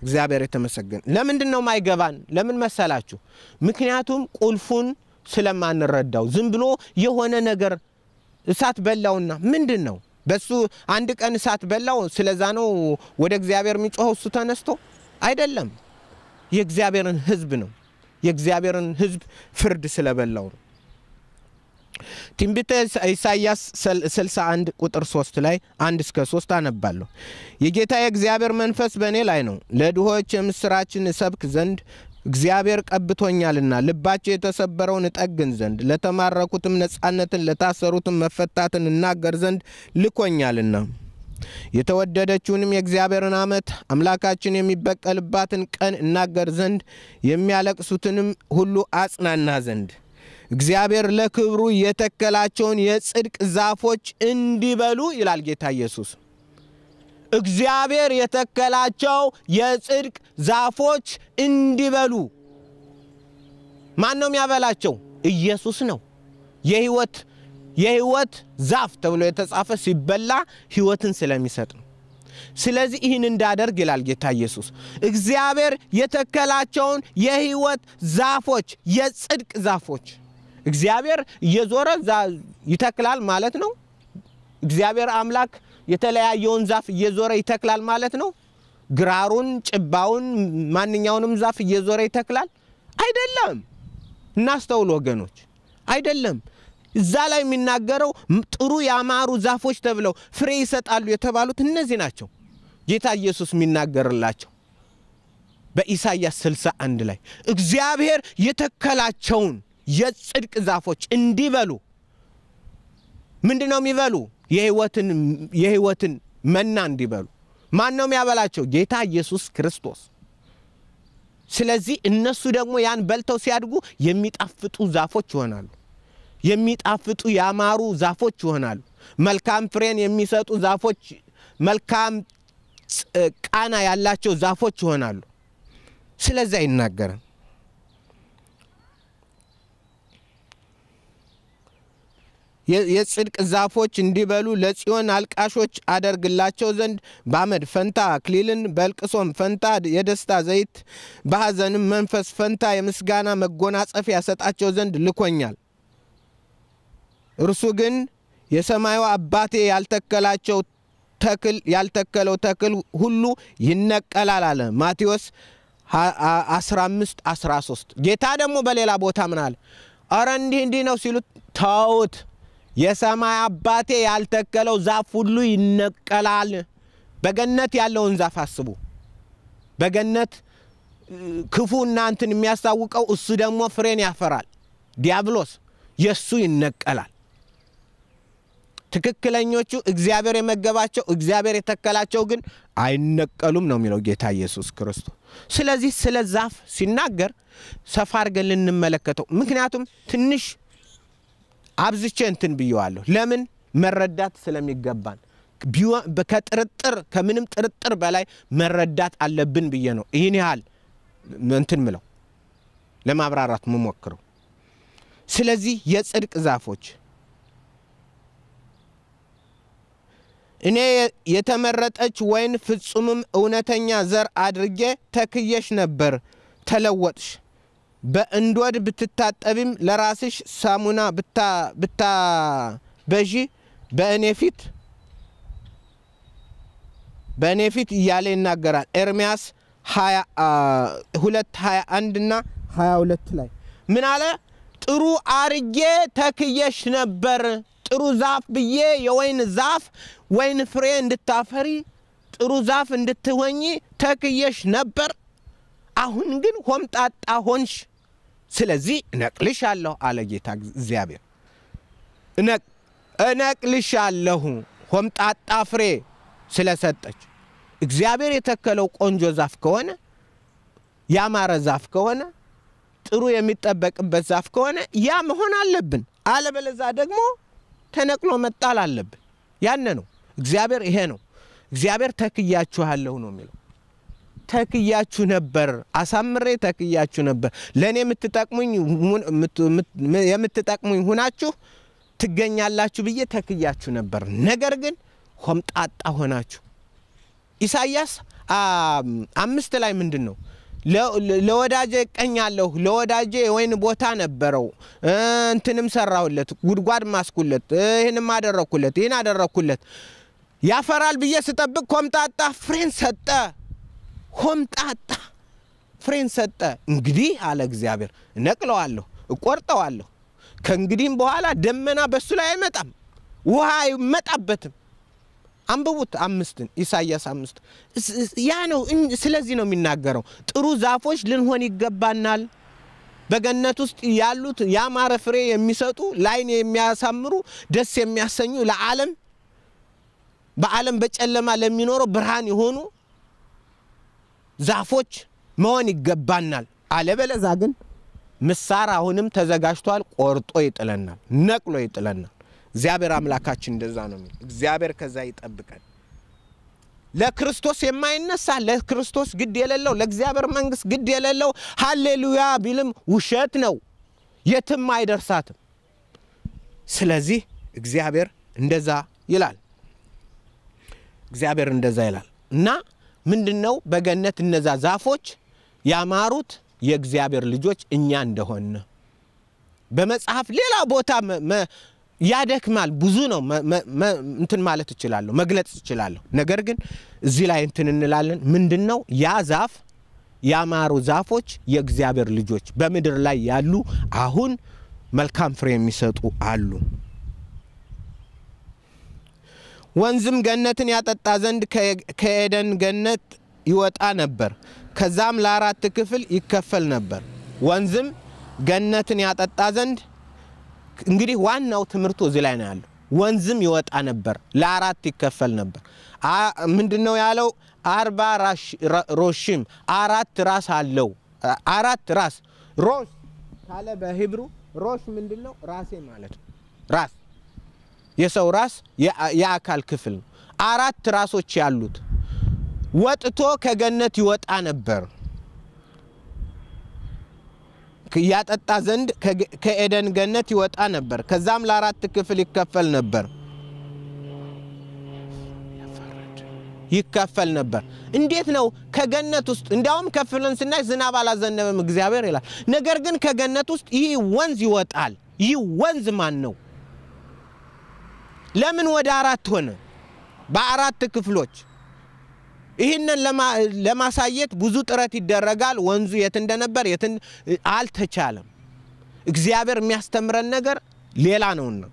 እግዚአብሔር የተመሰገን ለምንድን ነው ማይገባን? ለምን መሰላችሁ? ምክንያቱም ቁልፉን ስለማንረዳው ዝም ብሎ የሆነ ነገር እሳት በላውና ምንድን ነው በሱ አንድ ቀን እሳት በላው። ስለዛ ነው ወደ እግዚአብሔር የሚጮኸው እሱ ተነስቶ አይደለም። የእግዚአብሔርን ህዝብ ነው የእግዚአብሔርን ህዝብ ፍርድ ስለበላው ነው። ትንቢተ ኢሳይያስ 61 ቁጥር 3 ላይ 1 እስከ 3 አነባለሁ። የጌታ የእግዚአብሔር መንፈስ በእኔ ላይ ነው፣ ለድሆች የምስራችን እሰብክ ዘንድ እግዚአብሔር ቀብቶኛልና ልባቸው የተሰበረውን እጠግን ዘንድ ለተማረኩትም ነጻነትን ለታሰሩትም መፈታትን እናገር ዘንድ ልኮኛልና የተወደደችውንም የእግዚአብሔርን ዓመት አምላካችን የሚበቀልባትን ቀን እናገር ዘንድ የሚያለቅሱትንም ሁሉ አጽናና ዘንድ እግዚአብሔር ለክብሩ የተከላቸውን የጽድቅ ዛፎች እንዲበሉ ይላል ጌታ ኢየሱስ። እግዚአብሔር የተከላቸው የጽድቅ ዛፎች እንዲበሉ ማን ነው የሚያበላቸው? ኢየሱስ ነው። የህይወት የህይወት ዛፍ ተብሎ የተጻፈ ሲበላ ህይወትን ስለሚሰጥ ነው። ስለዚህ ይህን እንዳደርግ ይላል ጌታ ኢየሱስ። እግዚአብሔር የተከላቸውን የህይወት ዛፎች የጽድቅ ዛፎች እግዚአብሔር እየዞረ ይተክላል ማለት ነው። እግዚአብሔር አምላክ የተለያየውን ዛፍ እየዞረ ይተክላል ማለት ነው። ግራሩን፣ ጭባውን፣ ማንኛውንም ዛፍ እየዞረ ይተክላል አይደለም። እናስተውል ወገኖች፣ አይደለም። እዛ ላይ የሚናገረው ጥሩ ያማሩ ዛፎች ተብለው ፍሬ ይሰጣሉ የተባሉት እነዚህ ናቸው። ጌታ ኢየሱስ የሚናገርላቸው በኢሳይያስ 61 ላይ እግዚአብሔር የተከላቸውን የጽድቅ ዛፎች እንዲበሉ ምንድን ነው የሚበሉ? የህይወትን መና እንዲበሉ ማን ነው የሚያበላቸው? ጌታ ኢየሱስ ክርስቶስ። ስለዚህ እነሱ ደግሞ ያን በልተው ሲያድጉ የሚጣፍጡ ዛፎች ይሆናሉ። የሚጣፍጡ ያማሩ ዛፎች ይሆናሉ። መልካም ፍሬን የሚሰጡ ዛፎች፣ መልካም ቃና ያላቸው ዛፎች ይሆናሉ። ስለዚህ ይናገራል። የጽድቅ ዛፎች እንዲበሉ ለጽዮን አልቃሾች አደርግላቸው ዘንድ በአመድ ፈንታ አክሊልን፣ በልቅሶም ፈንታ የደስታ ዘይት፣ በሐዘንም መንፈስ ፈንታ የምስጋና መጎናጸፊያ ያሰጣቸው ዘንድ ልኮኛል። እርሱ ግን የሰማዩ አባቴ ያልተከላቸው ተክል ያልተከለው ተክል ሁሉ ይነቀላል አለ ማቴዎስ 15 13 ጌታ ደግሞ በሌላ ቦታ ምን አለ? አረ እንዲህ እንዲህ ነው ሲሉት ተውት የሰማይ አባቴ ያልተከለው ዛፍ ሁሉ ይነቀላል። በገነት ያለውን ዛፍ አስቡ። በገነት ክፉ እናንትን የሚያስታውቀው እሱ ደግሞ ፍሬን ያፈራል። ዲያብሎስ የእሱ ይነቀላል። ትክክለኞቹ እግዚአብሔር የመገባቸው እግዚአብሔር የተከላቸው ግን አይነቀሉም ነው የሚለው ጌታ ኢየሱስ ክርስቶስ። ስለዚህ ስለ ዛፍ ሲናገር ሰፋ አድርገን ልንመለከተው፣ ምክንያቱም ትንሽ አብዝቼ እንትን ብየዋለሁ። ለምን መረዳት ስለሚገባን ከጥርጥር ከምንም ጥርጥር በላይ መረዳት አለብን ብዬ ነው ይህን ያህል እንትን ምለው ለማብራራት ምሞክረው። ስለዚህ የጽድቅ ዛፎች እኔ የተመረጠች ወይን ፍጹምም እውነተኛ ዘር አድርጌ ተክየሽ ነበር፣ ተለወጥሽ በእንዶድ ብትታጠቢም ለራስሽ ሳሙና ብታበዢ በእኔ ፊት በእኔ ፊት እያለ ይናገራል። ኤርሚያስ ሁለት ሀያ አንድ እና ሀያ ሁለት ላይ ምን አለ? ጥሩ አርጌ ተክየሽ ነበር። ጥሩ ዛፍ ብዬ የወይን ዛፍ ወይን ፍሬ እንድታፈሪ ጥሩ ዛፍ እንድትሆኚ ተክየሽ ነበር። አሁን ግን ሆምጣጣ ሆንሽ። ስለዚህ እነቅልሻለሁ አለ ጌታ እግዚአብሔር። እነቅልሻለሁ ሆምጣጣ ፍሬ ስለሰጠች እግዚአብሔር የተከለው ቆንጆ ዛፍ ከሆነ ያማረ ዛፍ ከሆነ ጥሩ የሚጠበቅበት ዛፍ ከሆነ ያ መሆን አለብን። አለበለዛ ደግሞ ተነቅሎ መጣል አለብን። ያነ ነው እግዚአብሔር። ይሄ ነው እግዚአብሔር ተክያችኋለሁ ነው የሚለው። ተክያችሁ ነበር፣ አሳምሬ ተክያችሁ ነበር። ለእኔ የምትጠቅሙኝ የምትጠቅሙኝ ሁናችሁ ትገኛላችሁ ብዬ ተክያችሁ ነበር። ነገር ግን ሆምጣጣ ሆናችሁ። ኢሳያስ አምስት ላይ ምንድን ነው? ለወዳጄ እቀኛለሁ፣ ለወዳጄ የወይን ቦታ ነበረው፣ እንትንም ሰራሁለት፣ ጉድጓድ ማስኩለት፣ ይህንም አደረግኩለት፣ ይህን አደረግኩለት፣ ያፈራል ብዬ ስጠብቅ ኮምጣጣ ፍሬን ሰጠ። ሆምጣጣ ፍሬን ሰጠ። እንግዲህ አለ እግዚአብሔር፣ ነቅለዋለሁ፣ እቆርጠዋለሁ። ከእንግዲህም በኋላ ደመና በሱ ላይ አይመጣም፣ ውሃ አይመጣበትም። አንብቡት አምስትን ኢሳያስ አምስት ያ ነው። ስለዚህ ነው የሚናገረው። ጥሩ ዛፎች ልንሆን ይገባናል። በገነት ውስጥ ያሉት ያማረ ፍሬ የሚሰጡ ላይን የሚያሳምሩ ደስ የሚያሰኙ ለዓለም በዓለም በጨለማ ለሚኖረው ብርሃን የሆኑ ዛፎች መሆን ይገባናል። አለበለዛ ግን ምሳር አሁንም ተዘጋጅቷል፣ ቆርጦ ይጥለናል፣ ነቅሎ ይጥለናል። እግዚአብሔር አምላካችን እንደዛ ነው የሚል። እግዚአብሔር ከዛ ይጠብቀን። ለክርስቶስ የማይነሳ ለክርስቶስ ግድ የሌለው ለእግዚአብሔር መንግስት ግድ የሌለው ሀሌሉያ ቢልም ውሸት ነው፣ የትም አይደርሳትም። ስለዚህ እግዚአብሔር እንደዛ ይላል። እግዚአብሔር እንደዛ ይላል እና ምንድነው በገነት እነዛ ዛፎች ያማሩት የእግዚአብሔር ልጆች እኛ እንደሆን በመጽሐፍ ሌላ ቦታ ያደክማል። ብዙ ነው እንትን ማለት እችላለሁ፣ መግለጽ እችላለሁ። ነገር ግን እዚህ ላይ እንትን እንላለን። ምንድን ነው ያ ዛፍ ያማሩ ዛፎች የእግዚአብሔር ልጆች በምድር ላይ ያሉ አሁን መልካም ፍሬ የሚሰጡ አሉ። ወንዝም ገነትን ያጠጣ ዘንድ ከኤደን ገነት ይወጣ ነበር። ከዛም ለአራት ክፍል ይከፈል ነበር። ወንዝም ገነትን ያጠጣ ዘንድ እንግዲህ ዋናው ትምህርቱ እዚህ ላይ ነው ያለው። ወንዝም ይወጣ ነበር፣ ለአራት ይከፈል ነበር። ምንድን ነው ያለው? አርባ ሮሽም አራት ራስ አለው። አራት ራስ ሮሽ ካለ በሂብሩ ሮሽ ምንድን ነው? ራሴ ማለት ነው። ራስ የሰው ራስ የአካል ክፍል ነው። አራት ራሶች ያሉት ወጥቶ ከገነት ይወጣ ነበር ያጠጣ ዘንድ ከኤደን ገነት ይወጣ ነበር። ከዛም ለአራት ክፍል ይከፈል ነበር ይከፈል ነበር። እንዴት ነው ከገነት ውስጥ እንዲያውም ከፍለን ስናይ ዝናብ አላዘነበም እግዚአብሔር ይላል። ነገር ግን ከገነት ውስጥ ይህ ወንዝ ይወጣል። ይህ ወንዝ ማን ነው? ለምን ወደ አራት ሆነ? በአራት ክፍሎች ይህንን ለማሳየት ብዙ ጥረት ይደረጋል። ወንዙ የት እንደነበር የት አልተቻለም። እግዚአብሔር የሚያስተምረን ነገር ሌላ ነውና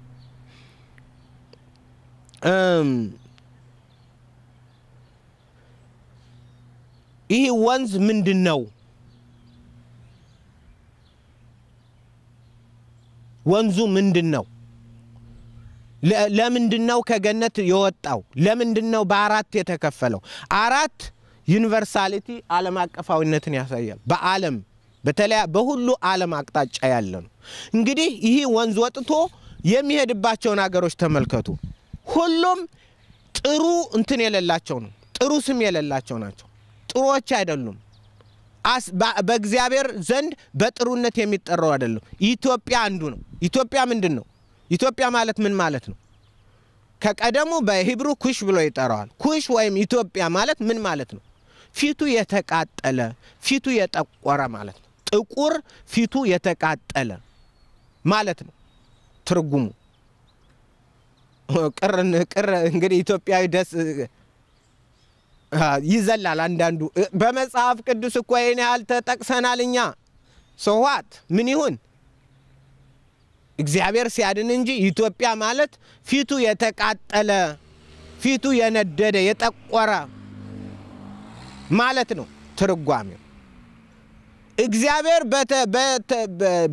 ይህ ወንዝ ምንድን ነው? ወንዙ ምንድን ነው? ለምንድነው ከገነት የወጣው? ለምንድነው በአራት የተከፈለው? አራት ዩኒቨርሳሊቲ ዓለም አቀፋዊነትን ያሳያል። በዓለም በተለያ በሁሉ ዓለም አቅጣጫ ያለ ነው። እንግዲህ ይህ ወንዝ ወጥቶ የሚሄድባቸውን አገሮች ተመልከቱ። ሁሉም ጥሩ እንትን የሌላቸው ነው። ጥሩ ስም የሌላቸው ናቸው። ጥሩዎች አይደሉም። በእግዚአብሔር ዘንድ በጥሩነት የሚጠራው አይደሉም። ኢትዮጵያ አንዱ ነው። ኢትዮጵያ ምንድን ነው? ኢትዮጵያ ማለት ምን ማለት ነው? ከቀደሙ በሂብሩ ኩሽ ብሎ ይጠራዋል። ኩሽ ወይም ኢትዮጵያ ማለት ምን ማለት ነው? ፊቱ የተቃጠለ ፊቱ የጠቆረ ማለት ነው። ጥቁር ፊቱ የተቃጠለ ማለት ነው ትርጉሙ። ቅር እንግዲህ ኢትዮጵያዊ ደስ ይዘላል። አንዳንዱ በመጽሐፍ ቅዱስ እኮ ይህን ያህል ተጠቅሰናል እኛ። ሰዋት ምን ይሁን እግዚአብሔር ሲያድን እንጂ ኢትዮጵያ ማለት ፊቱ የተቃጠለ ፊቱ የነደደ የጠቆረ ማለት ነው ትርጓሜው። እግዚአብሔር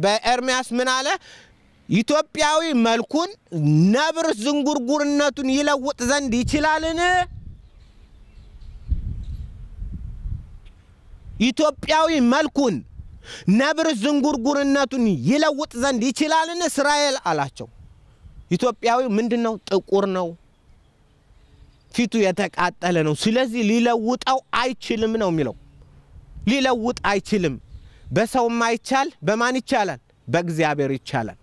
በኤርሚያስ ምን አለ? ኢትዮጵያዊ መልኩን ነብር ዝንጉርጉርነቱን ይለውጥ ዘንድ ይችላልን? ኢትዮጵያዊ መልኩን ነብር ዝንጉርጉርነቱን ይለውጥ ዘንድ ይችላልን እስራኤል አላቸው። ኢትዮጵያዊው ምንድን ነው? ጥቁር ነው፣ ፊቱ የተቃጠለ ነው። ስለዚህ ሊለውጠው አይችልም ነው የሚለው። ሊለውጥ አይችልም። በሰውም አይቻል፣ በማን ይቻላል? በእግዚአብሔር ይቻላል።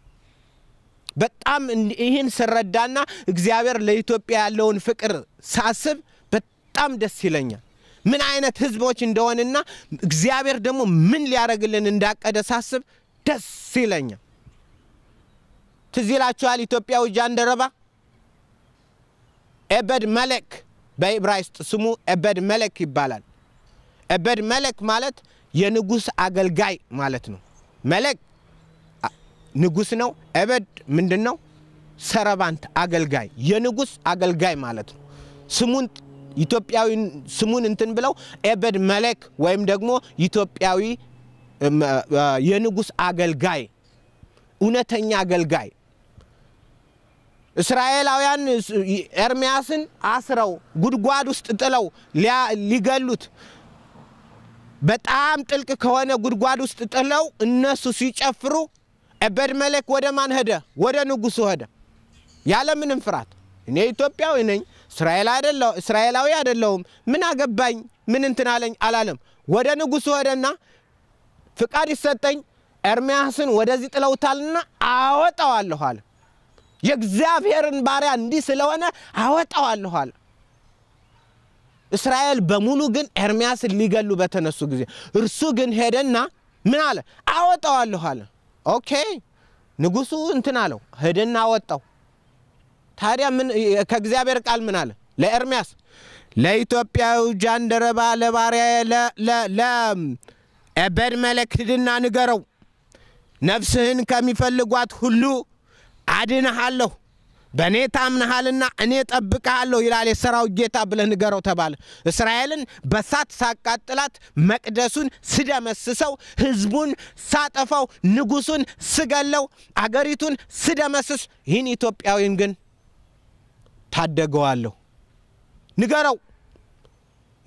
በጣም ይህን ስረዳና እግዚአብሔር ለኢትዮጵያ ያለውን ፍቅር ሳስብ በጣም ደስ ይለኛል። ምን አይነት ህዝቦች እንደሆንና እግዚአብሔር ደግሞ ምን ሊያደረግልን እንዳቀደ ሳስብ ደስ ይለኛ ትዚላችኋል ይላችኋል ኢትዮጵያዊ ጃንደረባ ኤበድ መለክ በዕብራይስጥ ስሙ ኤበድ መለክ ይባላል። ኤበድ መለክ ማለት የንጉሥ አገልጋይ ማለት ነው። መለክ ንጉሥ ነው። ኤበድ ምንድን ነው? ሰረባንት አገልጋይ፣ የንጉሥ አገልጋይ ማለት ነው። ስሙን ኢትዮጵያዊ ስሙን እንትን ብለው ኤበድ መሌክ ወይም ደግሞ ኢትዮጵያዊ የንጉስ አገልጋይ እውነተኛ አገልጋይ እስራኤላውያን ኤርሚያስን አስረው ጉድጓድ ውስጥ ጥለው ሊገሉት በጣም ጥልቅ ከሆነ ጉድጓድ ውስጥ ጥለው እነሱ ሲጨፍሩ ኤበድ መሌክ ወደ ማን ሄደ? ወደ ንጉሱ ሄደ፣ ያለምንም ፍርሃት። እኔ ኢትዮጵያዊ ነኝ እስራኤል አይደለው እስራኤላዊ አይደለውም። ምን አገባኝ ምን እንትን አለኝ አላለም። ወደ ንጉሱ ወደና ፍቃድ ይሰጠኝ ኤርምያስን ወደዚህ ጥለውታልና አወጣዋለሁ አለ። የእግዚአብሔርን ባሪያ እንዲህ ስለሆነ አወጣዋለሁ አለ። እስራኤል በሙሉ ግን ኤርምያስን ሊገሉ በተነሱ ጊዜ እርሱ ግን ሄደና ምን አለ? አወጣዋለሁ አለ። ኦኬ ንጉሱ እንትን አለው፣ ሄደና አወጣው። ታዲያ ምን ከእግዚአብሔር ቃል ምን አለ ለኤርሚያስ ለኢትዮጵያዊ ጃንደረባ ለባሪያ ለኤበድ መለክ ሂድና ንገረው ነፍስህን ከሚፈልጓት ሁሉ አድንሃለሁ በእኔ ታምንሃልና እኔ ጠብቀሃለሁ ይላል የሰራዊት ጌታ ብለህ ንገረው ተባለ። እስራኤልን በሳት ሳቃጥላት፣ መቅደሱን ስደመስሰው፣ ህዝቡን ሳጠፋው፣ ንጉሱን ስገለው፣ አገሪቱን ስደመስስ ይህን ኢትዮጵያዊን ግን ታደገዋለሁ። ንገረው፣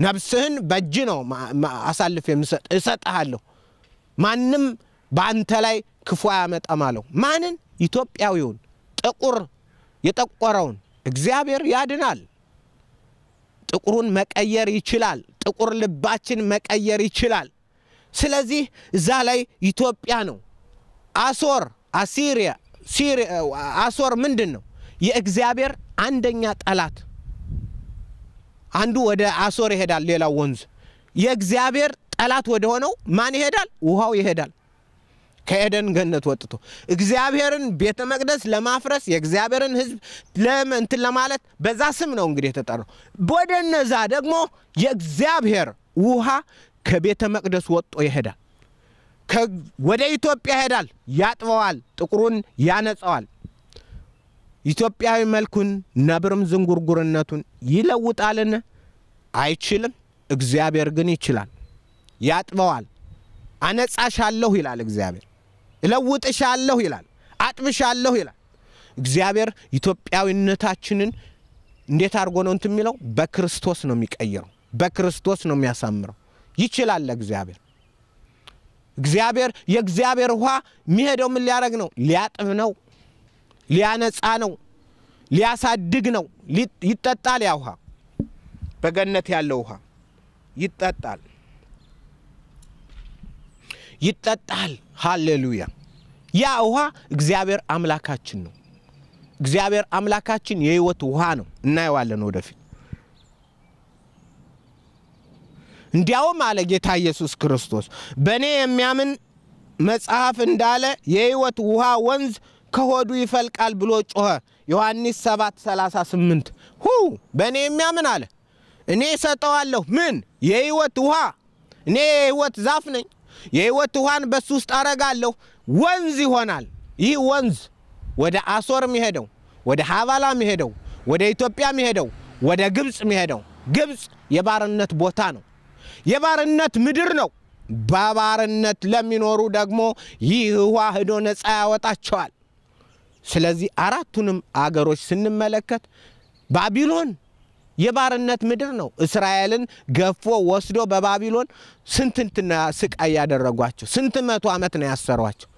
ነፍስህን በእጅ ነው አሳልፍ የምሰጥ እሰጥሃለሁ፣ ማንም በአንተ ላይ ክፉ አያመጣም አለው። ማንን? ኢትዮጵያዊውን፣ ጥቁር የጠቆረውን። እግዚአብሔር ያድናል። ጥቁሩን መቀየር ይችላል። ጥቁር ልባችን መቀየር ይችላል። ስለዚህ እዛ ላይ ኢትዮጵያ ነው። አሶር አሲሪያ አሶር ምንድን ነው? የእግዚአብሔር አንደኛ ጠላት አንዱ ወደ አሶር ይሄዳል፣ ሌላው ወንዝ። የእግዚአብሔር ጠላት ወደ ሆነው ማን ይሄዳል? ውሃው ይሄዳል። ከኤደን ገነት ወጥቶ እግዚአብሔርን ቤተ መቅደስ ለማፍረስ የእግዚአብሔርን ሕዝብ ለእንትን ለማለት በዛ ስም ነው እንግዲህ የተጠራው። ወደ እነዛ ደግሞ የእግዚአብሔር ውሃ ከቤተ መቅደስ ወጦ ይሄዳል። ወደ ኢትዮጵያ ይሄዳል፣ ያጥበዋል፣ ጥቁሩን ያነጸዋል። ኢትዮጵያዊ መልኩን ነብርም ዝንጉርጉርነቱን ይለውጣልን? አይችልም። እግዚአብሔር ግን ይችላል፣ ያጥበዋል። አነጻሻለሁ ይላል እግዚአብሔር። እለውጥሻለሁ ይላል፣ አጥብሻለሁ ይላል እግዚአብሔር። ኢትዮጵያዊነታችንን እንዴት አድርጎ ነው እንትን የሚለው? በክርስቶስ ነው የሚቀይረው፣ በክርስቶስ ነው የሚያሳምረው። ይችላል እግዚአብሔር እግዚአብሔር የእግዚአብሔር ውሃ የሚሄደው ምን ሊያደረግ ነው? ሊያጥብ ነው። ሊያነጻ ነው፣ ሊያሳድግ ነው። ይጠጣል። ያ ውሃ በገነት ያለው ውሃ ይጠጣል፣ ይጠጣል። ሃሌሉያ! ያ ውሃ እግዚአብሔር አምላካችን ነው። እግዚአብሔር አምላካችን የህይወት ውሃ ነው። እናየዋለን ወደፊት። እንዲያውም አለ ጌታ ኢየሱስ ክርስቶስ በእኔ የሚያምን መጽሐፍ እንዳለ የህይወት ውሃ ወንዝ ከሆዱ ይፈልቃል ብሎ ጮኸ። ዮሐንስ 7 38 ሁ በእኔ የሚያምን አለ እኔ ሰጠዋለሁ ምን የህይወት ውሃ። እኔ የህይወት ዛፍ ነኝ። የህይወት ውሃን በሱ ውስጥ አረጋለሁ፣ ወንዝ ይሆናል። ይህ ወንዝ ወደ አሶር የሚሄደው ወደ ሀባላ የሚሄደው ወደ ኢትዮጵያ የሚሄደው ወደ ግብፅ የሚሄደው ግብፅ የባርነት ቦታ ነው። የባርነት ምድር ነው። በባርነት ለሚኖሩ ደግሞ ይህ ውሃ ሂዶ ነፃ ያወጣቸዋል። ስለዚህ አራቱንም አገሮች ስንመለከት ባቢሎን የባርነት ምድር ነው። እስራኤልን ገፎ ወስዶ በባቢሎን ስንትንትና ስቃይ ያደረጓቸው፣ ስንት መቶ ዓመት ነው ያሰሯቸው።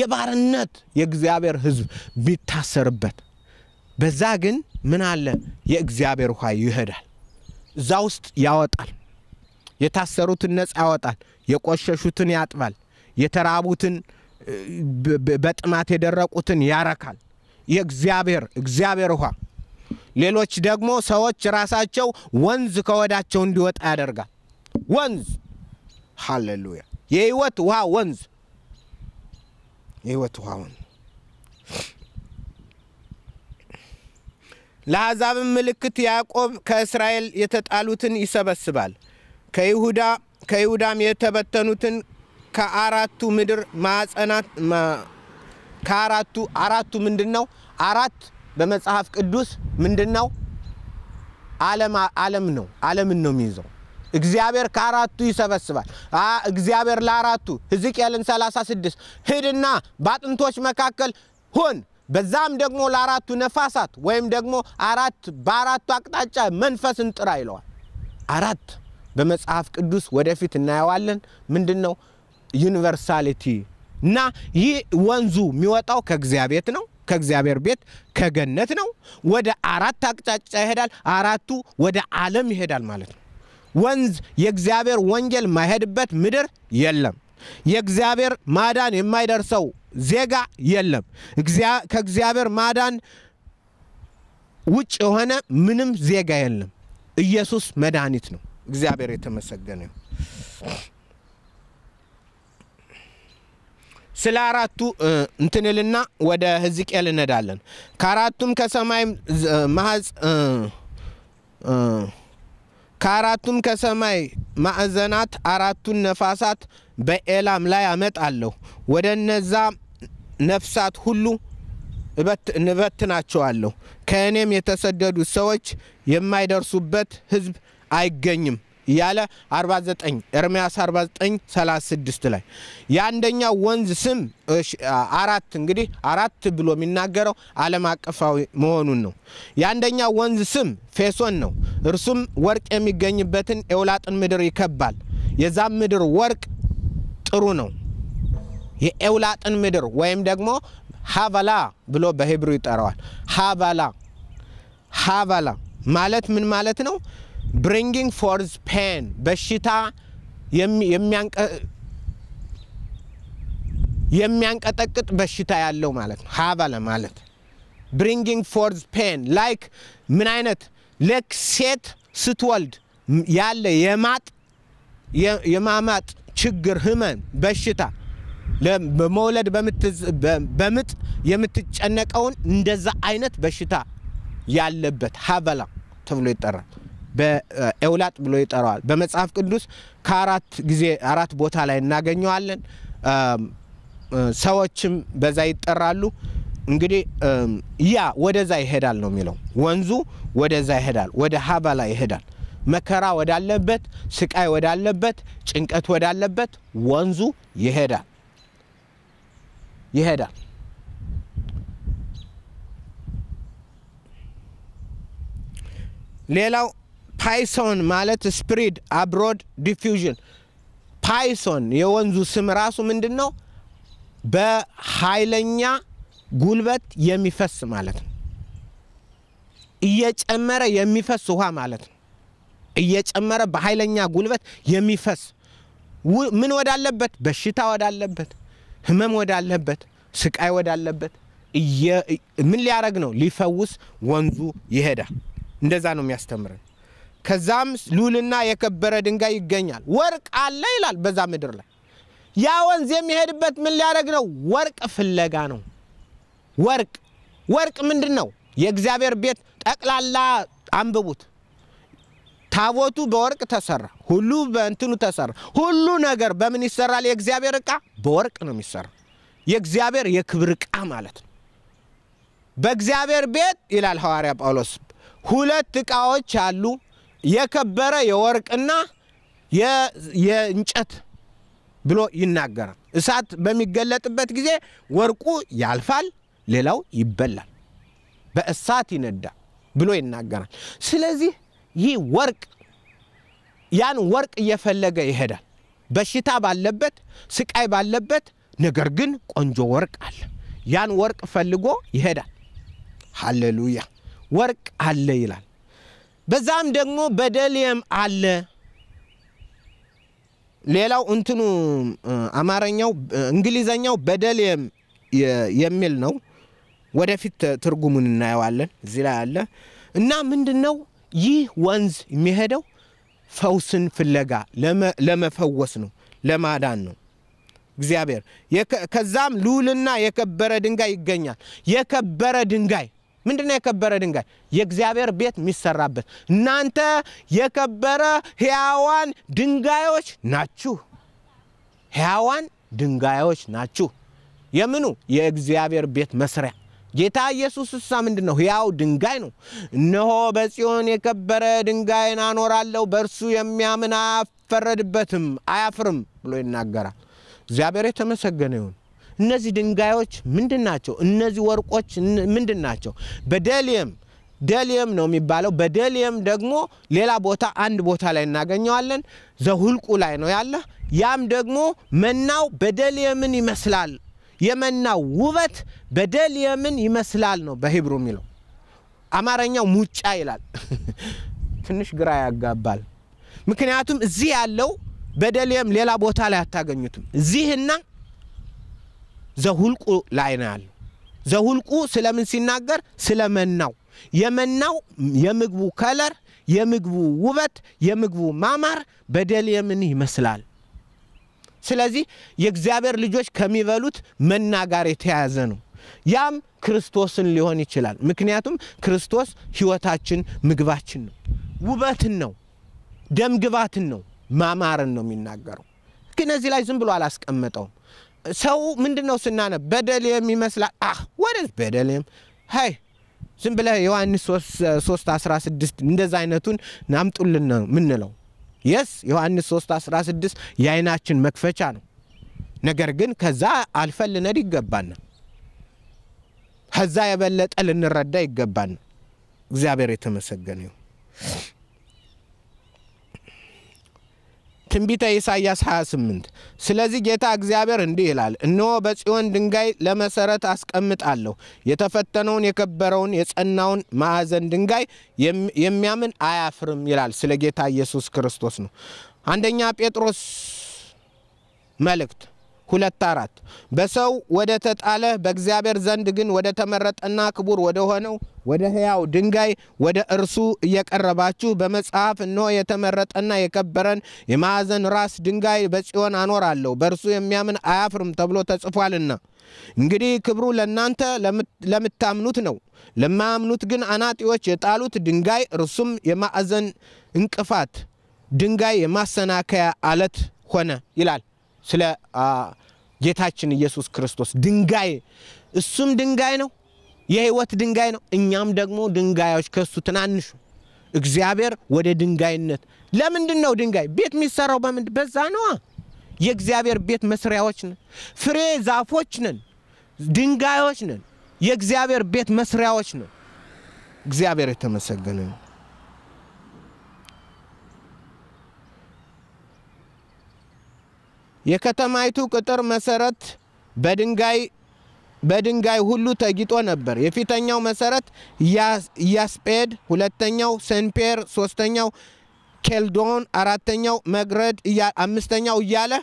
የባርነት የእግዚአብሔር ሕዝብ ቢታሰርበት፣ በዛ ግን ምን አለ? የእግዚአብሔር ውኃ ይሄዳል፣ እዛ ውስጥ ያወጣል፣ የታሰሩትን ነፃ ያወጣል፣ የቆሸሹትን ያጥባል፣ የተራቡትን በጥማት የደረቁትን ያረካል። የእግዚአብሔር እግዚአብሔር ውሃ። ሌሎች ደግሞ ሰዎች ራሳቸው ወንዝ ከወዳቸው እንዲወጣ ያደርጋል። ወንዝ ሃሌሉያ! የህይወት ውሃ ወንዝ፣ የህይወት ውሃ ወንዝ ለአሕዛብም ምልክት ያዕቆብ ከእስራኤል የተጣሉትን ይሰበስባል፣ ከይሁዳም የተበተኑትን ከአራቱ ምድር ማጸናት ከአራቱ አራቱ ምንድን ነው? አራት በመጽሐፍ ቅዱስ ምንድን ነው? ዓለም ነው። ዓለምን ነው የሚይዘው። እግዚአብሔር ከአራቱ ይሰበስባል። እግዚአብሔር ለአራቱ ሕዝቅኤልን 36 ሂድና በአጥንቶች መካከል ሁን በዛም ደግሞ ለአራቱ ነፋሳት ወይም ደግሞ አራት በአራቱ አቅጣጫ መንፈስን ጥራ ይለዋል። አራት በመጽሐፍ ቅዱስ ወደፊት እናየዋለን። ምንድን ነው? ዩኒቨርሳሊቲ እና ይህ ወንዙ የሚወጣው ከእግዚአብሔር ነው ከእግዚአብሔር ቤት ከገነት ነው። ወደ አራት አቅጫጫ ይሄዳል። አራቱ ወደ ዓለም ይሄዳል ማለት ነው። ወንዝ የእግዚአብሔር ወንጌል ማይሄድበት ምድር የለም። የእግዚአብሔር ማዳን የማይደርሰው ዜጋ የለም። ከእግዚአብሔር ማዳን ውጭ የሆነ ምንም ዜጋ የለም። ኢየሱስ መድኃኒት ነው። እግዚአብሔር የተመሰገነ ስለ አራቱ እንትንልና ወደ ህዝቅኤል እንሄዳለን። ከአራቱም ከሰማይ ማህጽ ከአራቱም ከሰማይ ማዕዘናት አራቱን ነፋሳት በኤላም ላይ አመጣለሁ። ወደ እነዛ ነፍሳት ሁሉ እበትናቸዋለሁ። ከእኔም የተሰደዱ ሰዎች የማይደርሱበት ህዝብ አይገኝም። እያለ 49 ኤርሚያስ 49 36 ላይ የአንደኛው ወንዝ ስም አራት እንግዲህ አራት ብሎ የሚናገረው ዓለም አቀፋዊ መሆኑን ነው። የአንደኛው ወንዝ ስም ፌሶን ነው። እርሱም ወርቅ የሚገኝበትን ኤውላጥን ምድር ይከባል። የዛም ምድር ወርቅ ጥሩ ነው። የኤውላጥን ምድር ወይም ደግሞ ሀቫላ ብሎ በሂብሩ ይጠራዋል። ሀቫላ ሀቫላ ማለት ምን ማለት ነው? ብሪንጊንግ ፎርዝ ፔን በሽታ የሚያንቀጠቅጥ በሽታ ያለው ማለት ነው። ሀበለ ማለት ብሪንጊንግ ፎርዝ ፔን ላይክ ምን አይነት ልክ ሴት ስትወልድ ያለ የማጥ የማማጥ ችግር፣ ህመም፣ በሽታ በመውለድ በምጥ የምትጨነቀውን እንደዛ አይነት በሽታ ያለበት ሀበላ ተብሎ ይጠራል። በኤውላጥ ብሎ ይጠራዋል። በመጽሐፍ ቅዱስ ከአራት ጊዜ አራት ቦታ ላይ እናገኘዋለን። ሰዎችም በዛ ይጠራሉ። እንግዲህ ያ ወደዛ ይሄዳል ነው የሚለው። ወንዙ ወደዛ ይሄዳል፣ ወደ ሀበላ ይሄዳል። መከራ ወዳለበት፣ ስቃይ ወዳለበት፣ ጭንቀት ወዳለበት ወንዙ ይሄዳል ይሄዳል። ሌላው ፓይሶን ማለት ስፕሪድ አብሮድ ዲፊዥን ፓይሶን የወንዙ ስም ራሱ ምንድን ነው? በኃይለኛ ጉልበት የሚፈስ ማለት ነው። እየጨመረ የሚፈስ ውሃ ማለት ነው። እየጨመረ በኃይለኛ ጉልበት የሚፈስ ምን ወዳለበት? በሽታ ወዳለበት፣ ህመም ወዳለበት፣ ስቃይ ወዳለበት ምን ሊያደረግ ነው? ሊፈውስ ወንዙ ይሄዳል። እንደዛ ነው የሚያስተምረን። ከዛም ሉልና የከበረ ድንጋይ ይገኛል። ወርቅ አለ ይላል በዛ ምድር ላይ። ያ ወንዝ የሚሄድበት ምን ሊያደርግ ነው? ወርቅ ፍለጋ ነው። ወርቅ ወርቅ ምንድን ነው? የእግዚአብሔር ቤት ጠቅላላ አንብቡት። ታቦቱ በወርቅ ተሰራ፣ ሁሉ በእንትኑ ተሰራ። ሁሉ ነገር በምን ይሰራል? የእግዚአብሔር እቃ በወርቅ ነው የሚሰራ። የእግዚአብሔር የክብር እቃ ማለት ነው። በእግዚአብሔር ቤት ይላል ሐዋርያ ጳውሎስ ሁለት እቃዎች አሉ የከበረ የወርቅና የእንጨት ብሎ ይናገራል። እሳት በሚገለጥበት ጊዜ ወርቁ ያልፋል፣ ሌላው ይበላል፣ በእሳት ይነዳ ብሎ ይናገራል። ስለዚህ ይህ ወርቅ ያን ወርቅ እየፈለገ ይሄዳል። በሽታ ባለበት፣ ስቃይ ባለበት፣ ነገር ግን ቆንጆ ወርቅ አለ። ያን ወርቅ ፈልጎ ይሄዳል። ሃሌሉያ! ወርቅ አለ ይላል። በዛም ደግሞ በደልየም አለ። ሌላው እንትኑ አማርኛው እንግሊዘኛው በደልየም የሚል ነው። ወደፊት ትርጉሙን እናየዋለን። እዚህ ላይ አለ እና ምንድን ነው ይህ ወንዝ የሚሄደው ፈውስን ፍለጋ ለመፈወስ ነው፣ ለማዳን ነው። እግዚአብሔር ከዛም ልዑልና የከበረ ድንጋይ ይገኛል። የከበረ ድንጋይ ምንድነው የከበረ ድንጋይ? የእግዚአብሔር ቤት የሚሰራበት። እናንተ የከበረ ሕያዋን ድንጋዮች ናችሁ። ሕያዋን ድንጋዮች ናችሁ። የምኑ የእግዚአብሔር ቤት መስሪያ ጌታ ኢየሱስ እሳ ምንድን ነው? ሕያው ድንጋይ ነው። እነሆ በጽዮን የከበረ ድንጋይን አኖራለሁ፣ በእርሱ የሚያምን አያፈረድበትም፣ አያፍርም ብሎ ይናገራል። እግዚአብሔር የተመሰገነ ይሁን። እነዚህ ድንጋዮች ምንድን ናቸው? እነዚህ ወርቆች ምንድን ናቸው? በደሊየም ደሊየም ነው የሚባለው። በደሊየም ደግሞ ሌላ ቦታ አንድ ቦታ ላይ እናገኘዋለን። ዘሁልቁ ላይ ነው ያለ። ያም ደግሞ መናው በደሊየምን ይመስላል። የመናው ውበት በደሊየምን ይመስላል ነው በሂብሩ የሚለው። አማርኛው ሙጫ ይላል። ትንሽ ግራ ያጋባል። ምክንያቱም እዚህ ያለው በደሊየም ሌላ ቦታ ላይ አታገኙትም። እዚህና ዘሁልቁ ላይ ነው ያለው። ዘሁልቁ ስለምን ሲናገር ስለ መናው የመናው የምግቡ ከለር፣ የምግቡ ውበት፣ የምግቡ ማማር በደል የምን ይመስላል። ስለዚህ የእግዚአብሔር ልጆች ከሚበሉት መና ጋር የተያያዘ ነው። ያም ክርስቶስን ሊሆን ይችላል። ምክንያቱም ክርስቶስ ህይወታችን ምግባችን ነው፣ ውበትን ነው፣ ደምግባትን ነው፣ ማማርን ነው የሚናገረው። ግን እዚህ ላይ ዝም ብሎ አላስቀመጠውም። ሰው ምንድን ነው ስናነብ በደል የሚመስላል። አህ ወደ በደል ሀይ ዝም ብለ ዮሐንስ 3 16 እንደዛ አይነቱን ናምጡልን ነው ምንለው። የስ ዮሐንስ 3 16 የአይናችን መክፈቻ ነው። ነገር ግን ከዛ አልፈን ልነድ ይገባናል። ከዛ የበለጠ ልንረዳ ይገባና እግዚአብሔር የተመሰገነ ይሁን። ትንቢተ ኢሳይያስ 28 ስለዚህ ጌታ እግዚአብሔር እንዲህ ይላል፣ እነሆ በጽዮን ድንጋይ ለመሰረት አስቀምጣለሁ፣ የተፈተነውን የከበረውን የጸናውን ማዕዘን ድንጋይ የሚያምን አያፍርም ይላል። ስለ ጌታ ኢየሱስ ክርስቶስ ነው። አንደኛ ጴጥሮስ መልእክት ሁለት አራት በሰው ወደ ተጣለ በእግዚአብሔር ዘንድ ግን ወደ ተመረጠና ክቡር ወደ ሆነው ወደ ሕያው ድንጋይ ወደ እርሱ እየቀረባችሁ በመጽሐፍ እነሆ የተመረጠና የከበረን የማዕዘን ራስ ድንጋይ በጽዮን አኖራለሁ በእርሱ የሚያምን አያፍርም ተብሎ ተጽፏልና። እንግዲህ ክብሩ ለእናንተ ለምታምኑት ነው። ለማያምኑት ግን አናጢዎች የጣሉት ድንጋይ እርሱም የማዕዘን እንቅፋት ድንጋይ የማሰናከያ አለት ሆነ ይላል። ስለ ጌታችን ኢየሱስ ክርስቶስ ድንጋይ፣ እሱም ድንጋይ ነው፣ የህይወት ድንጋይ ነው። እኛም ደግሞ ድንጋዮች ከሱ ትናንሹ እግዚአብሔር ወደ ድንጋይነት ለምንድን ነው ድንጋይ ቤት የሚሰራው? በምን በዛ ነዋ። የእግዚአብሔር ቤት መስሪያዎች ነን፣ ፍሬ ዛፎች ነን፣ ድንጋዮች ነን፣ የእግዚአብሔር ቤት መስሪያዎች ነን። እግዚአብሔር የተመሰገነ ነው። የከተማይቱ ቅጥር መሰረት በድንጋይ በድንጋይ ሁሉ ተጊጦ ነበር። የፊተኛው መሰረት ያስጴድ፣ ሁለተኛው ሴንፔር፣ ሶስተኛው ኬልዶን፣ አራተኛው መግረድ፣ አምስተኛው እያለ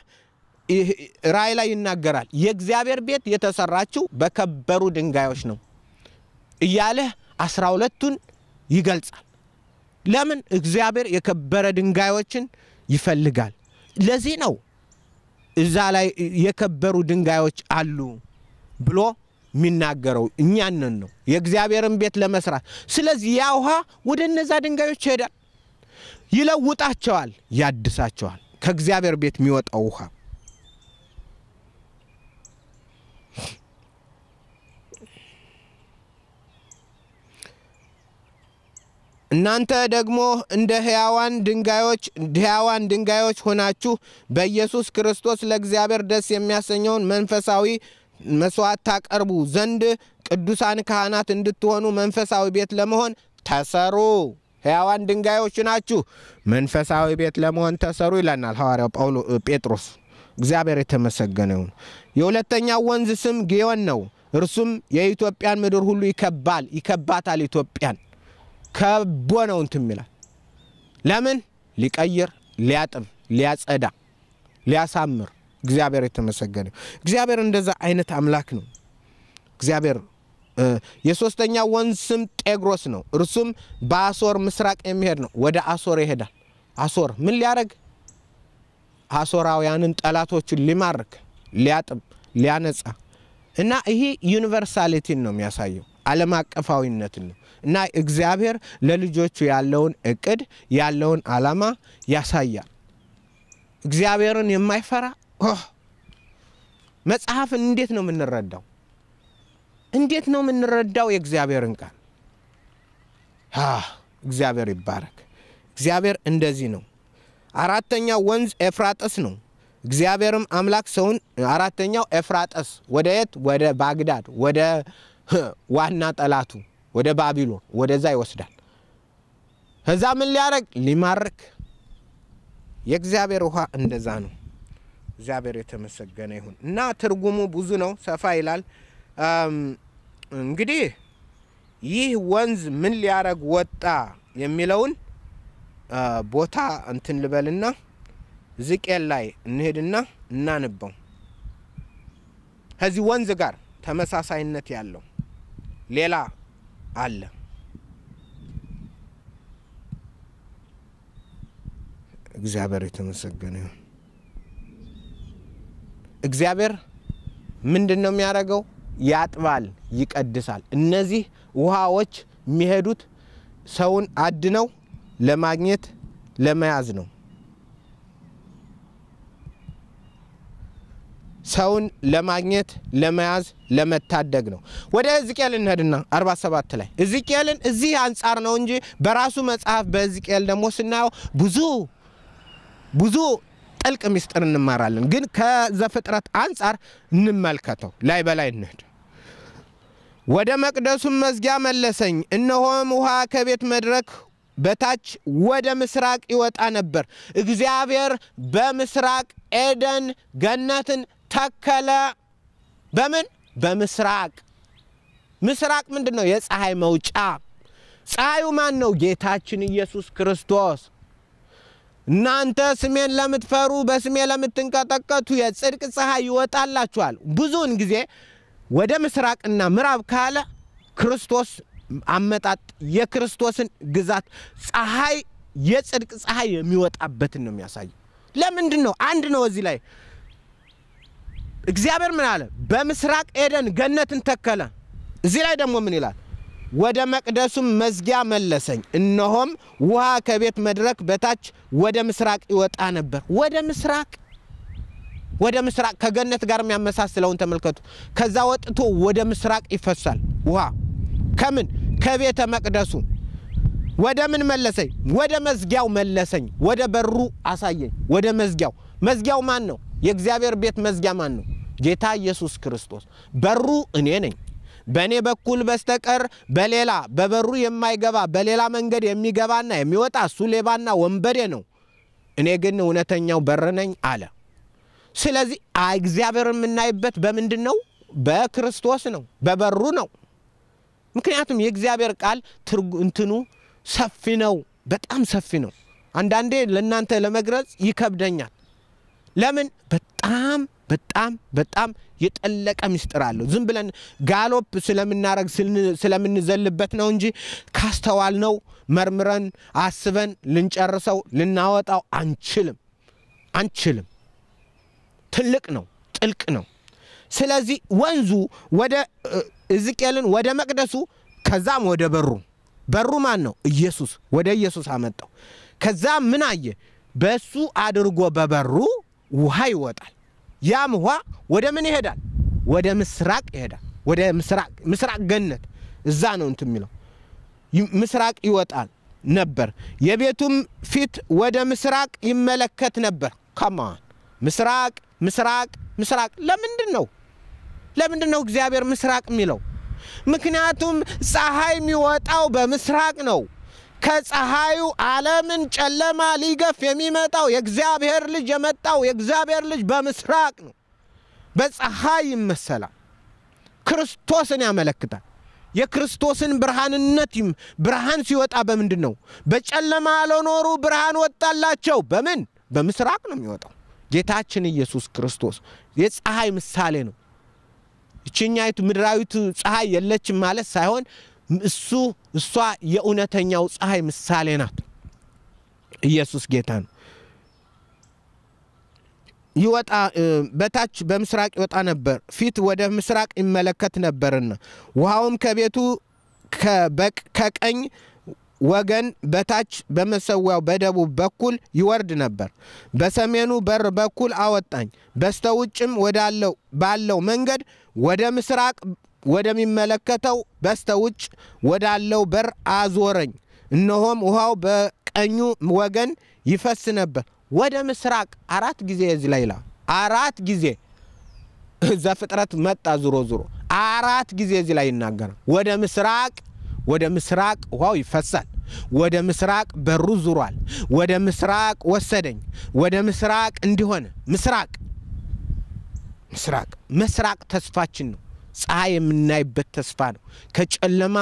ራእይ ላይ ይናገራል። የእግዚአብሔር ቤት የተሰራችው በከበሩ ድንጋዮች ነው እያለ አስራ ሁለቱን ይገልጻል። ለምን? እግዚአብሔር የከበረ ድንጋዮችን ይፈልጋል። ለዚህ ነው እዛ ላይ የከበሩ ድንጋዮች አሉ ብሎ የሚናገረው እኛንን ነው የእግዚአብሔርን ቤት ለመስራት። ስለዚህ ያ ውሃ ወደ እነዛ ድንጋዮች ይሄዳል፣ ይለውጣቸዋል፣ ያድሳቸዋል። ከእግዚአብሔር ቤት የሚወጣው ውሃ እናንተ ደግሞ እንደ ሕያዋን ድንጋዮች ሕያዋን ድንጋዮች ሆናችሁ በኢየሱስ ክርስቶስ ለእግዚአብሔር ደስ የሚያሰኘውን መንፈሳዊ መስዋዕት ታቀርቡ ዘንድ ቅዱሳን ካህናት እንድትሆኑ መንፈሳዊ ቤት ለመሆን ተሰሩ። ሕያዋን ድንጋዮች ናችሁ፣ መንፈሳዊ ቤት ለመሆን ተሰሩ ይለናል ሐዋርያው ጳውሎ ጴጥሮስ። እግዚአብሔር የተመሰገነ ይሁን። የሁለተኛው ወንዝ ስም ጊዮን ነው። እርሱም የኢትዮጵያን ምድር ሁሉ ይከባል፣ ይከባታል ኢትዮጵያን ከቦ ነው እንትን የሚላል። ለምን ሊቀይር፣ ሊያጥብ፣ ሊያጸዳ፣ ሊያሳምር እግዚአብሔር የተመሰገነ እግዚአብሔር እንደዛ አይነት አምላክ ነው። እግዚአብሔር የሶስተኛ ወንዝ ስም ጤግሮስ ነው። እርሱም በአሶር ምስራቅ የሚሄድ ነው። ወደ አሶር ይሄዳል። አሶር ምን ሊያደርግ? አሶራውያንን ጠላቶቹን ሊማርክ፣ ሊያጥብ፣ ሊያነጻ እና ይሄ ዩኒቨርሳሊቲን ነው የሚያሳየው፣ ዓለም አቀፋዊነትን ነው። እና እግዚአብሔር ለልጆቹ ያለውን እቅድ ያለውን አላማ ያሳያል። እግዚአብሔርን የማይፈራ መጽሐፍን እንዴት ነው የምንረዳው? እንዴት ነው የምንረዳው የእግዚአብሔርን ቃል? እግዚአብሔር ይባረክ። እግዚአብሔር እንደዚህ ነው። አራተኛው ወንዝ ኤፍራጥስ ነው። እግዚአብሔርም አምላክ ሰውን አራተኛው ኤፍራጥስ ወደ የት? ወደ ባግዳድ፣ ወደ ዋና ጠላቱ ወደ ባቢሎን ወደዛ ይወስዳል። ከዛ ምን ሊያደርግ ሊማርክ። የእግዚአብሔር ውሃ እንደዛ ነው። እግዚአብሔር የተመሰገነ ይሁን እና ትርጉሙ ብዙ ነው፣ ሰፋ ይላል። እንግዲህ ይህ ወንዝ ምን ሊያደረግ ወጣ የሚለውን ቦታ እንትን ልበልና ዝቄል ላይ እንሄድና እናንበው። ከዚህ ወንዝ ጋር ተመሳሳይነት ያለው ሌላ አለ። እግዚአብሔር የተመሰገነ ይሁን። እግዚአብሔር ምንድን ነው የሚያደርገው? ያጥባል፣ ይቀድሳል። እነዚህ ውሃዎች የሚሄዱት ሰውን አድነው ለማግኘት ለመያዝ ነው። ሰውን ለማግኘት ለመያዝ ለመታደግ ነው። ወደ ሕዝቅኤል እንሄድና 47 ላይ ሕዝቅኤልን እዚህ አንጻር ነው እንጂ በራሱ መጽሐፍ በሕዝቅኤል ደግሞ ስናየው ብዙ ብዙ ጥልቅ ምስጢር እንማራለን። ግን ከዘፍጥረት አንጻር እንመልከተው። ላይ በላይ እንሄድ። ወደ መቅደሱም መዝጊያ መለሰኝ፣ እነሆም ውሃ ከቤት መድረክ በታች ወደ ምስራቅ ይወጣ ነበር። እግዚአብሔር በምስራቅ ኤደን ገነትን ተከለ። በምን በምስራቅ። ምስራቅ ምንድን ነው? የፀሐይ መውጫ። ፀሐዩ ማን ነው? ጌታችን ኢየሱስ ክርስቶስ። እናንተ ስሜን ለምትፈሩ በስሜ ለምትንቀጠቀቱ የጽድቅ ፀሐይ ይወጣላችኋል። ብዙውን ጊዜ ወደ ምስራቅና ምዕራብ ካለ ክርስቶስ አመጣጥ የክርስቶስን ግዛት ፀሐይ የጽድቅ ፀሐይ የሚወጣበትን ነው የሚያሳየው። ለምንድን ነው አንድ ነው እዚህ ላይ እግዚአብሔር ምን አለ? በምስራቅ ኤደን ገነትን ተከለ። እዚህ ላይ ደግሞ ምን ይላል? ወደ መቅደሱም መዝጊያ መለሰኝ፣ እነሆም ውሃ ከቤት መድረክ በታች ወደ ምስራቅ ይወጣ ነበር። ወደ ምስራቅ ወደ ምስራቅ ከገነት ጋር የሚያመሳስለውን ተመልከቱ። ከዛ ወጥቶ ወደ ምስራቅ ይፈሳል ውሃ ከምን ከቤተ መቅደሱ ወደ ምን መለሰኝ? ወደ መዝጊያው መለሰኝ። ወደ በሩ አሳየኝ። ወደ መዝጊያው መዝጊያው ማን ነው? የእግዚአብሔር ቤት መዝጊያ ማን ነው? ጌታ ኢየሱስ ክርስቶስ። በሩ እኔ ነኝ። በእኔ በኩል በስተቀር በሌላ በበሩ የማይገባ በሌላ መንገድ የሚገባና የሚወጣ እሱ ሌባና ወንበዴ ነው። እኔ ግን እውነተኛው በር ነኝ አለ። ስለዚህ እግዚአብሔር የምናይበት በምንድን ነው? በክርስቶስ ነው፣ በበሩ ነው። ምክንያቱም የእግዚአብሔር ቃል እንትኑ ሰፊ ነው፣ በጣም ሰፊ ነው። አንዳንዴ ለእናንተ ለመግረጽ ይከብደኛል። ለምን በጣም በጣም በጣም የጠለቀ ምስጢር አለው። ዝም ብለን ጋሎፕ ስለምናረግ ስለምንዘልበት ነው እንጂ ካስተዋል ነው መርምረን አስበን ልንጨርሰው ልናወጣው አንችልም አንችልም። ትልቅ ነው፣ ጥልቅ ነው። ስለዚህ ወንዙ ወደ እዝቅኤልን ወደ መቅደሱ ከዛም ወደ በሩ በሩ ማን ነው? ኢየሱስ። ወደ ኢየሱስ አመጣው። ከዛም ምን አየ? በሱ አድርጎ በበሩ ውሃ ይወጣል። ያም ውሃ ወደ ምን ይሄዳል? ወደ ምስራቅ ይሄዳል። ወደ ምስራቅ ምስራቅ ገነት እዛ ነው እንትን የሚለው ምስራቅ ይወጣል ነበር። የቤቱም ፊት ወደ ምስራቅ ይመለከት ነበር። ከማን ምስራቅ ምስራቅ ምስራቅ። ለምንድን ነው ለምንድን ነው እግዚአብሔር ምስራቅ የሚለው? ምክንያቱም ፀሐይ የሚወጣው በምስራቅ ነው። ከፀሐዩ ዓለምን ጨለማ ሊገፍ የሚመጣው የእግዚአብሔር ልጅ የመጣው የእግዚአብሔር ልጅ በምስራቅ ነው። በፀሐይ ይመሰላል። ክርስቶስን ያመለክታል። የክርስቶስን ብርሃንነት ብርሃን ሲወጣ በምንድን ነው? በጨለማ ለኖሩ ብርሃን ወጣላቸው። በምን? በምስራቅ ነው የሚወጣው። ጌታችን ኢየሱስ ክርስቶስ የፀሐይ ምሳሌ ነው። ይችኛይቱ ምድራዊቱ ፀሐይ የለችም ማለት ሳይሆን እሱ እሷ የእውነተኛው ፀሐይ ምሳሌ ናት። ኢየሱስ ጌታ ነው። ይወጣ በታች በምስራቅ ይወጣ ነበር፣ ፊት ወደ ምስራቅ ይመለከት ነበርና ውሃውም ከቤቱ ከቀኝ ወገን በታች በመሰዊያው በደቡብ በኩል ይወርድ ነበር። በሰሜኑ በር በኩል አወጣኝ። በስተ ውጭም ወዳለው ባለው መንገድ ወደ ምስራቅ ወደሚመለከተው በስተ ውጭ ወዳለው በር አዞረኝ። እነሆም ውሃው በቀኙ ወገን ይፈስ ነበር ወደ ምስራቅ አራት ጊዜ የዚህ ላይ ላ አራት ጊዜ ዘፍጥረት መጣ። ዞሮ ዞሮ አራት ጊዜ እዚህ ላይ ይናገራል። ወደ ምስራቅ ወደ ምስራቅ ውሃው ይፈሳል። ወደ ምስራቅ በሩ ዙሯል። ወደ ምስራቅ ወሰደኝ። ወደ ምስራቅ እንዲሆነ ምስራቅ ምስራቅ ምስራቅ ተስፋችን ነው። ፀሐይ የምናይበት ተስፋ ነው። ከጨለማ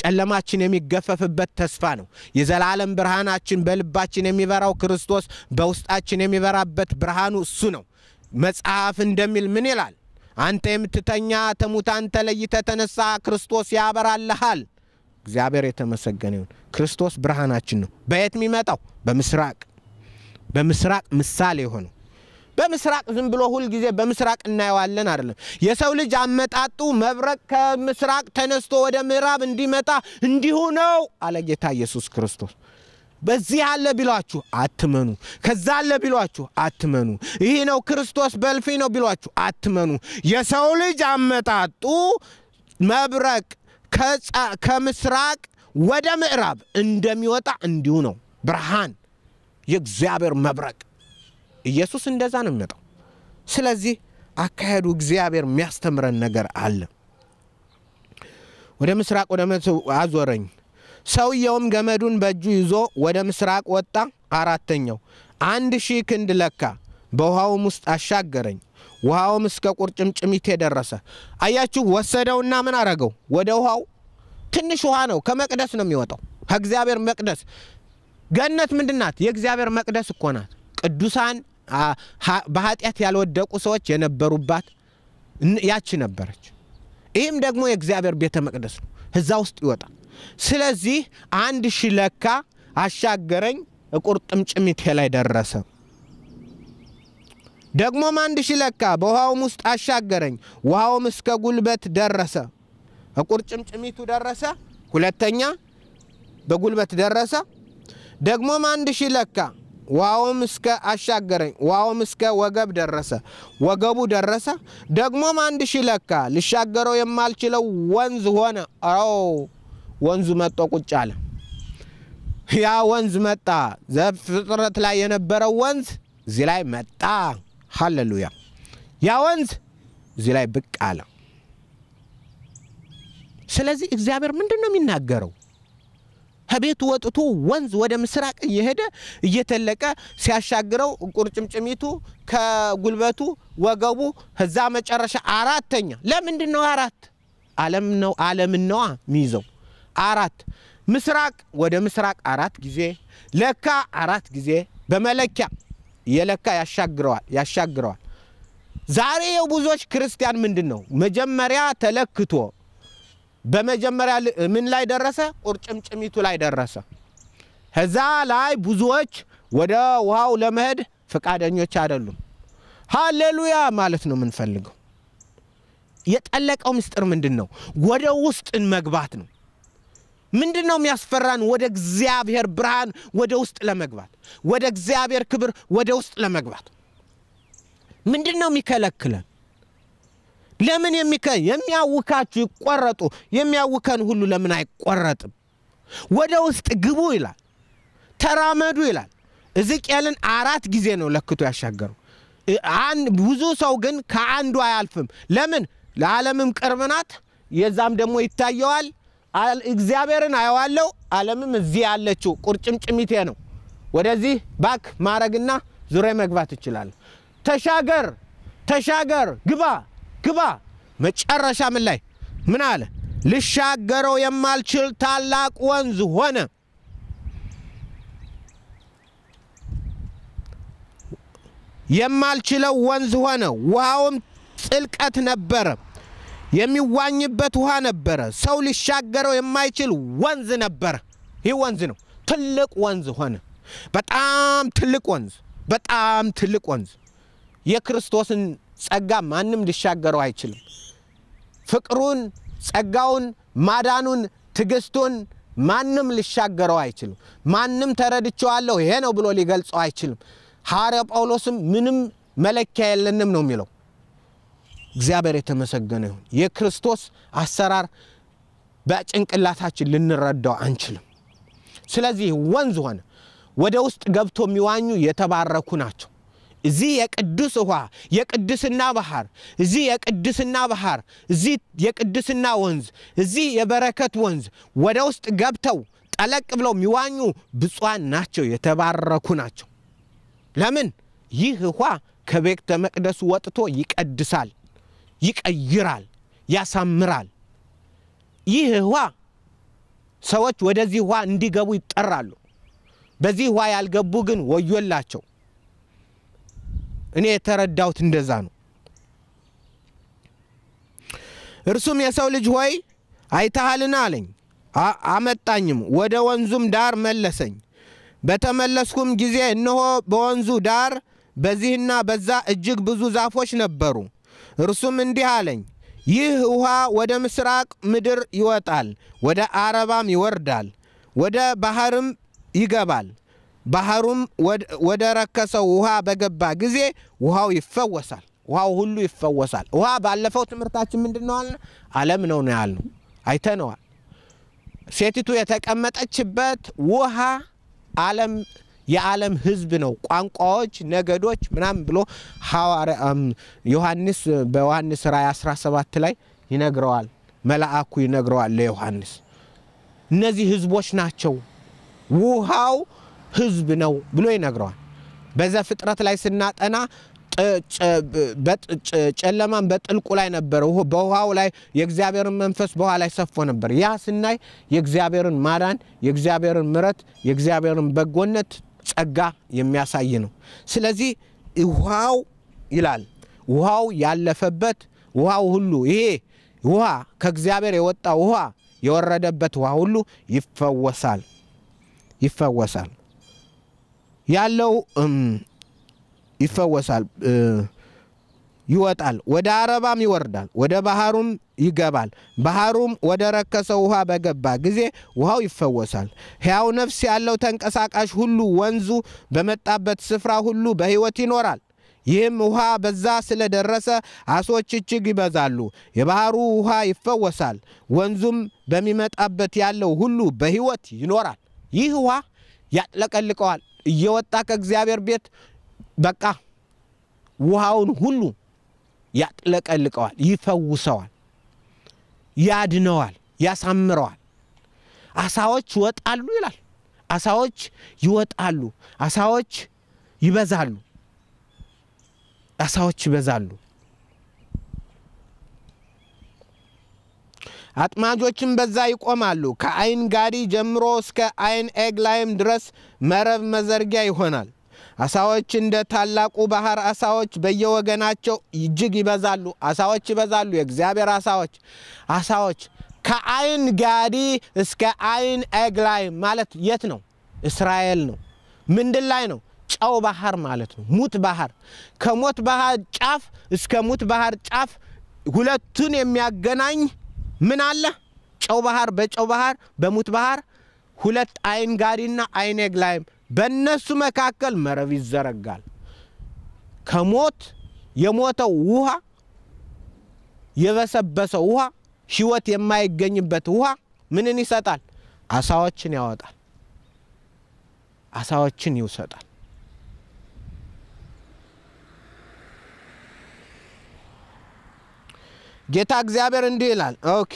ጨለማችን የሚገፈፍበት ተስፋ ነው። የዘላለም ብርሃናችን በልባችን የሚበራው ክርስቶስ በውስጣችን የሚበራበት ብርሃኑ እሱ ነው። መጽሐፍ እንደሚል ምን ይላል? አንተ የምትተኛ ተሙታን ተለይተ ተነሳ፣ ክርስቶስ ያበራልሃል። እግዚአብሔር የተመሰገነ ይሁን። ክርስቶስ ብርሃናችን ነው። በየት የሚመጣው? በምስራቅ በምስራቅ ምሳሌ የሆነው በምስራቅ ዝም ብሎ ሁል ጊዜ በምስራቅ እናየዋለን አይደለም። የሰው ልጅ አመጣጡ መብረቅ ከምስራቅ ተነስቶ ወደ ምዕራብ እንዲመጣ እንዲሁ ነው አለ ጌታ ኢየሱስ ክርስቶስ። በዚህ አለ ቢሏችሁ አትመኑ። ከዛ አለ ቢሏችሁ አትመኑ። ይህ ነው ክርስቶስ በልፊ ነው ቢሏችሁ አትመኑ። የሰው ልጅ አመጣጡ መብረቅ ከምስራቅ ወደ ምዕራብ እንደሚወጣ እንዲሁ ነው። ብርሃን የእግዚአብሔር መብረቅ ኢየሱስ እንደዛ ነው የሚመጣው። ስለዚህ አካሄዱ እግዚአብሔር የሚያስተምረን ነገር አለ። ወደ ምስራቅ ወደ አዞረኝ። ሰውየውም ገመዱን በእጁ ይዞ ወደ ምስራቅ ወጣ። አራተኛው አንድ ሺህ ክንድ ለካ፣ በውሃውም ውስጥ አሻገረኝ። ውሃውም እስከ ቁርጭምጭሚት የደረሰ አያችሁ፣ ወሰደውና ምን አረገው? ወደ ውሃው ትንሽ ውሃ ነው። ከመቅደስ ነው የሚወጣው፣ ከእግዚአብሔር መቅደስ። ገነት ምንድናት? የእግዚአብሔር መቅደስ እኮ ናት። ቅዱሳን በኃጢአት ያልወደቁ ሰዎች የነበሩባት ያቺ ነበረች። ይህም ደግሞ የእግዚአብሔር ቤተ መቅደስ ነው። እዛ ውስጥ ይወጣል። ስለዚህ አንድ ሺ ለካ አሻገረኝ፣ ቁርጭምጭሚቴ ላይ ደረሰ። ደግሞም አንድ ሺ ለካ በውሃውም ውስጥ አሻገረኝ፣ ውሃውም እስከ ጉልበት ደረሰ፣ ቁርጭምጭሚቱ ደረሰ። ሁለተኛ በጉልበት ደረሰ። ደግሞም አንድ ሺ ለካ ዋውም እስከ አሻገረኝ፣ ዋውም እስከ ወገብ ደረሰ፣ ወገቡ ደረሰ። ደግሞም አንድ ሺ ለካ፣ ልሻገረው የማልችለው ወንዝ ሆነ። አዎ ወንዙ መጦ ቁጭ አለ። ያ ወንዝ መጣ። ዘፍጥረት ላይ የነበረው ወንዝ እዚህ ላይ መጣ። ሃሌሉያ! ያ ወንዝ እዚህ ላይ ብቅ አለ። ስለዚህ እግዚአብሔር ምንድን ነው የሚናገረው? ከቤቱ ወጥቶ ወንዝ ወደ ምስራቅ እየሄደ እየተለቀ ሲያሻግረው ቁርጭምጭሚቱ ከጉልበቱ ወገቡ እዛ መጨረሻ አራተኛ። ለምንድን ነው አራት? አለም ነው አለምን ነዋ ሚይዘው አራት ምስራቅ ወደ ምስራቅ አራት ጊዜ ለካ አራት ጊዜ በመለኪያ የለካ ያሻግረዋል ያሻግረዋል። ዛሬ የብዙዎች ክርስቲያን ምንድን ነው መጀመሪያ ተለክቶ በመጀመሪያ ምን ላይ ደረሰ? ቁርጭምጭሚቱ ላይ ደረሰ። እዛ ላይ ብዙዎች ወደ ውሃው ለመሄድ ፈቃደኞች አይደሉም። ሃሌሉያ ማለት ነው የምንፈልገው። የጠለቀው ምስጢር ምንድን ነው? ወደ ውስጥ መግባት ነው። ምንድን ነው የሚያስፈራን? ወደ እግዚአብሔር ብርሃን ወደ ውስጥ ለመግባት፣ ወደ እግዚአብሔር ክብር ወደ ውስጥ ለመግባት ምንድን ነው የሚከለክለን? ለምን የሚከን የሚያውካችሁ ይቆረጡ፣ የሚያውከን ሁሉ ለምን አይቆረጥም? ወደ ውስጥ ግቡ ይላል፣ ተራመዱ ይላል። ሕዝቅኤልን አራት ጊዜ ነው ለክቶ ያሻገረው። ብዙ ሰው ግን ከአንዱ አያልፍም። ለምን? ለዓለምም ቅርብ ናት፣ የዛም ደግሞ ይታየዋል። እግዚአብሔርን አየዋለው። ዓለምም እዚህ ያለችው ቁርጭምጭሚቴ ነው። ወደዚህ ባክ ማረግና ዙሬ መግባት እችላለሁ። ተሻገር፣ ተሻገር፣ ግባ ግባ። መጨረሻ ምን ላይ ምን አለ? ልሻገረው የማልችል ታላቅ ወንዝ ሆነ። የማልችለው ወንዝ ሆነ። ውሃውም ጥልቀት ነበረ፣ የሚዋኝበት ውሃ ነበረ። ሰው ሊሻገረው የማይችል ወንዝ ነበረ። ይህ ወንዝ ነው፣ ትልቅ ወንዝ ሆነ። በጣም ትልቅ ወንዝ፣ በጣም ትልቅ ወንዝ የክርስቶስን ጸጋ ማንም ሊሻገረው አይችልም። ፍቅሩን፣ ጸጋውን፣ ማዳኑን፣ ትግስቱን ማንም ሊሻገረው አይችልም። ማንም ተረድቼዋለሁ ይሄ ነው ብሎ ሊገልጸው አይችልም። ሐዋርያው ጳውሎስም ምንም መለኪያ የለንም ነው የሚለው። እግዚአብሔር የተመሰገነ ይሁን። የክርስቶስ አሰራር በጭንቅላታችን ልንረዳው አንችልም። ስለዚህ ወንዝ ሆነ፣ ወደ ውስጥ ገብቶ የሚዋኙ የተባረኩ ናቸው። እዚህ የቅዱስ ውሃ የቅድስና ባህር እዚህ የቅድስና ባህር እዚህ የቅድስና ወንዝ እዚህ የበረከት ወንዝ ወደ ውስጥ ገብተው ጠለቅ ብለው የሚዋኙ ብፁዓን ናቸው፣ የተባረኩ ናቸው። ለምን? ይህ ውሃ ከቤተ መቅደሱ ወጥቶ ይቀድሳል፣ ይቀይራል፣ ያሳምራል። ይህ ውሃ ሰዎች ወደዚህ ውሃ እንዲገቡ ይጠራሉ። በዚህ ውሃ ያልገቡ ግን ወዮላቸው። እኔ የተረዳሁት እንደዛ ነው። እርሱም የሰው ልጅ ሆይ አይተሃልን አለኝ። አመጣኝም፣ ወደ ወንዙም ዳር መለሰኝ። በተመለስኩም ጊዜ እነሆ በወንዙ ዳር በዚህና በዛ እጅግ ብዙ ዛፎች ነበሩ። እርሱም እንዲህ አለኝ፣ ይህ ውሃ ወደ ምስራቅ ምድር ይወጣል፣ ወደ አረባም ይወርዳል፣ ወደ ባህርም ይገባል። ባህሩም ወደ ረከሰው ውሃ በገባ ጊዜ ውሃው ይፈወሳል። ውሃው ሁሉ ይፈወሳል። ውሃ ባለፈው ትምህርታችን ምንድን ነው አልን? ዓለም ነው ነው ያልነው፣ አይተነዋል። ሴቲቱ የተቀመጠችበት ውሃ ዓለም የዓለም ህዝብ ነው። ቋንቋዎች፣ ነገዶች ምናምን ብሎ ዮሐንስ በዮሐንስ ራእይ 17 ላይ ይነግረዋል። መልአኩ ይነግረዋል ለዮሐንስ እነዚህ ህዝቦች ናቸው። ውሃው ህዝብ ነው ብሎ ይነግረዋል። በዘፍጥረት ላይ ስናጠና ጨለማን በጥልቁ ላይ ነበር፣ በውሃው ላይ የእግዚአብሔርን መንፈስ በውሃ ላይ ሰፎ ነበር። ያ ስናይ የእግዚአብሔርን ማዳን፣ የእግዚአብሔርን ምረት፣ የእግዚአብሔርን በጎነት፣ ጸጋ የሚያሳይ ነው። ስለዚህ ውሃው ይላል ውሃው ያለፈበት ውሃው ሁሉ ይሄ ውሃ ከእግዚአብሔር የወጣ ውሃ የወረደበት ውሃ ሁሉ ይፈወሳል ይፈወሳል። ያለው ይፈወሳል፣ ይወጣል፣ ወደ አረባም ይወርዳል፣ ወደ ባህሩም ይገባል። ባህሩም ወደ ረከሰ ውሃ በገባ ጊዜ ውሃው ይፈወሳል። ሕያው ነፍስ ያለው ተንቀሳቃሽ ሁሉ ወንዙ በመጣበት ስፍራ ሁሉ በሕይወት ይኖራል። ይህም ውሃ በዛ ስለደረሰ አሶች እጅግ ይበዛሉ። የባህሩ ውሃ ይፈወሳል። ወንዙም በሚመጣበት ያለው ሁሉ በሕይወት ይኖራል። ይህ ውሃ ያጥለቀልቀዋል። እየወጣ ከእግዚአብሔር ቤት በቃ ውሃውን ሁሉ ያጥለቀልቀዋል፣ ይፈውሰዋል፣ ያድነዋል፣ ያሳምረዋል። አሳዎች ይወጣሉ ይላል። አሳዎች ይወጣሉ፣ አሳዎች ይበዛሉ፣ አሳዎች ይበዛሉ። አጥማጆችም በዛ ይቆማሉ። ከአይን ጋሪ ጀምሮ እስከ አይን ኤግላይም ድረስ መረብ መዘርጊያ ይሆናል። አሳዎች እንደ ታላቁ ባህር አሳዎች በየወገናቸው እጅግ ይበዛሉ። አሳዎች ይበዛሉ። የእግዚአብሔር አሳዎች አሳዎች ከአይን ጋዲ እስከ አይን ኤግላይም ማለት የት ነው? እስራኤል ነው። ምንድን ላይ ነው? ጨው ባህር ማለት ነው። ሙት ባህር ከሞት ባህር ጫፍ እስከ ሙት ባህር ጫፍ ሁለቱን የሚያገናኝ ምን አለ ጨው ባህር በጨው ባህር በሙት ባህር ሁለት አይን ጋሪና አይን ግላይም በእነሱ መካከል መረብ ይዘረጋል። ከሞት የሞተው ውሃ የበሰበሰው ውሃ ህይወት የማይገኝበት ውሃ ምንን ይሰጣል? አሳዎችን ያወጣል። አሳዎችን ይውሰጣል። ጌታ እግዚአብሔር እንዲህ ይላል። ኦኬ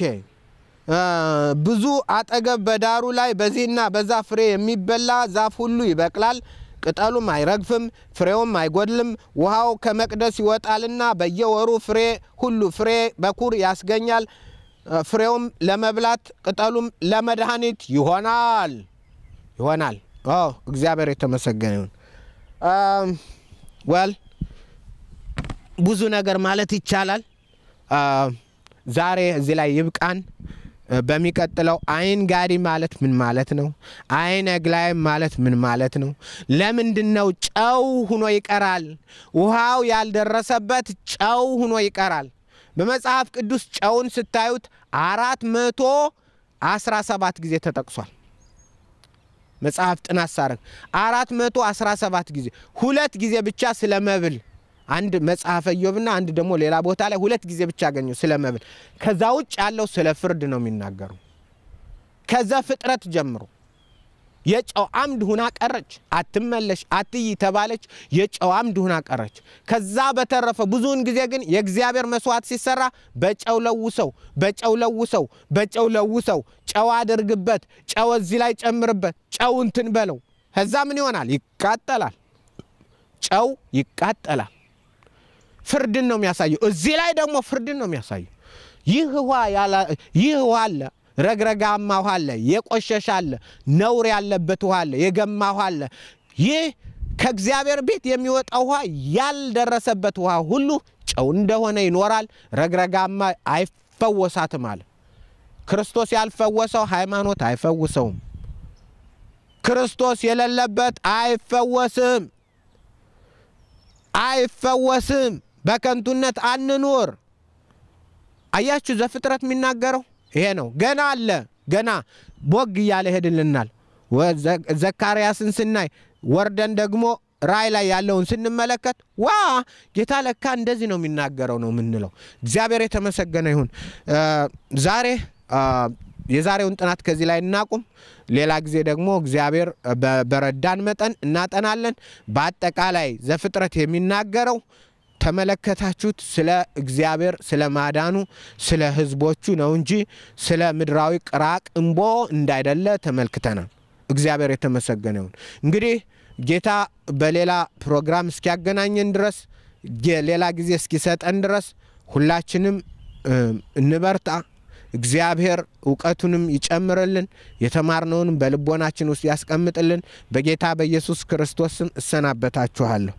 ብዙ አጠገብ በዳሩ ላይ በዚህና በዛ ፍሬ የሚበላ ዛፍ ሁሉ ይበቅላል፣ ቅጠሉም አይረግፍም፣ ፍሬውም አይጎድልም። ውሃው ከመቅደስ ይወጣልና በየወሩ ፍሬ ሁሉ ፍሬ በኩር ያስገኛል። ፍሬውም ለመብላት ቅጠሉም ለመድኃኒት ይሆናል ይሆናል። እግዚአብሔር የተመሰገነ ይሁን። ወል ብዙ ነገር ማለት ይቻላል። ዛሬ እዚህ ላይ ይብቃን። በሚቀጥለው አይን ጋዲ ማለት ምን ማለት ነው? አይን እግላይ ማለት ምን ማለት ነው? ለምንድን ነው ጨው ሁኖ ይቀራል? ውሃው ያልደረሰበት ጨው ሁኖ ይቀራል። በመጽሐፍ ቅዱስ ጨውን ስታዩት አራት መቶ አስራ ሰባት ጊዜ ተጠቅሷል። መጽሐፍ ጥናት ሳረግ አራት መቶ አስራ ሰባት ጊዜ ሁለት ጊዜ ብቻ ስለ መብል አንድ መጽሐፈ ኢዮብና አንድ ደግሞ ሌላ ቦታ ላይ ሁለት ጊዜ ብቻ ያገኙ ስለ መብል። ከዛ ውጭ ያለው ስለ ፍርድ ነው የሚናገሩ። ከዛ ፍጥረት ጀምሮ የጨው አምድ ሁና ቀረች፣ አትመለሽ፣ አትይ ተባለች። የጨው አምድ ሁና ቀረች። ከዛ በተረፈ ብዙውን ጊዜ ግን የእግዚአብሔር መስዋዕት ሲሰራ በጨው ለውሰው፣ በጨው ለውሰው፣ በጨው ለውሰው፣ ጨው አድርግበት፣ ጨው እዚህ ላይ ጨምርበት፣ ጨው እንትን በለው። ከዛ ምን ይሆናል? ይቃጠላል። ጨው ይቃጠላል። ፍርድን ነው የሚያሳየው። እዚህ ላይ ደግሞ ፍርድን ነው የሚያሳየው። ይህ ውሃ ይህ ውሃ አለ፣ ረግረጋማ ውሃ አለ፣ የቆሸሻ አለ፣ ነውር ያለበት ውሃ አለ፣ የገማ ውሃ አለ። ይህ ከእግዚአብሔር ቤት የሚወጣ ውሃ ያልደረሰበት ውሃ ሁሉ ጨው እንደሆነ ይኖራል፣ ረግረጋማ አይፈወሳትም አለ። ክርስቶስ ያልፈወሰው ሃይማኖት አይፈውሰውም። ክርስቶስ የሌለበት አይፈወስም አይፈወስም። በከንቱነት አንኑር። አያችሁ ዘፍጥረት የሚናገረው ይሄ ነው። ገና አለ ገና ቦግ እያለ ሄድልናል። ዘካርያስን ስናይ ወርደን ደግሞ ራይ ላይ ያለውን ስንመለከት ዋ ጌታ ለካ እንደዚህ ነው የሚናገረው ነው የምንለው። እግዚአብሔር የተመሰገነ ይሁን። ዛሬ የዛሬውን ጥናት ከዚህ ላይ እናቁም። ሌላ ጊዜ ደግሞ እግዚአብሔር በረዳን መጠን እናጠናለን። በአጠቃላይ ዘፍጥረት የሚናገረው ተመለከታችሁት። ስለ እግዚአብሔር ስለ ማዳኑ ስለ ህዝቦቹ ነው እንጂ ስለ ምድራዊ ቅራቅ እምቦ እንዳይደለ ተመልክተናል። እግዚአብሔር የተመሰገነውን እንግዲህ ጌታ በሌላ ፕሮግራም እስኪያገናኘን ድረስ ሌላ ጊዜ እስኪሰጠን ድረስ ሁላችንም እንበርታ። እግዚአብሔር እውቀቱንም ይጨምርልን፣ የተማርነውንም በልቦናችን ውስጥ ያስቀምጥልን። በጌታ በኢየሱስ ክርስቶስ ስም እሰናበታችኋለሁ።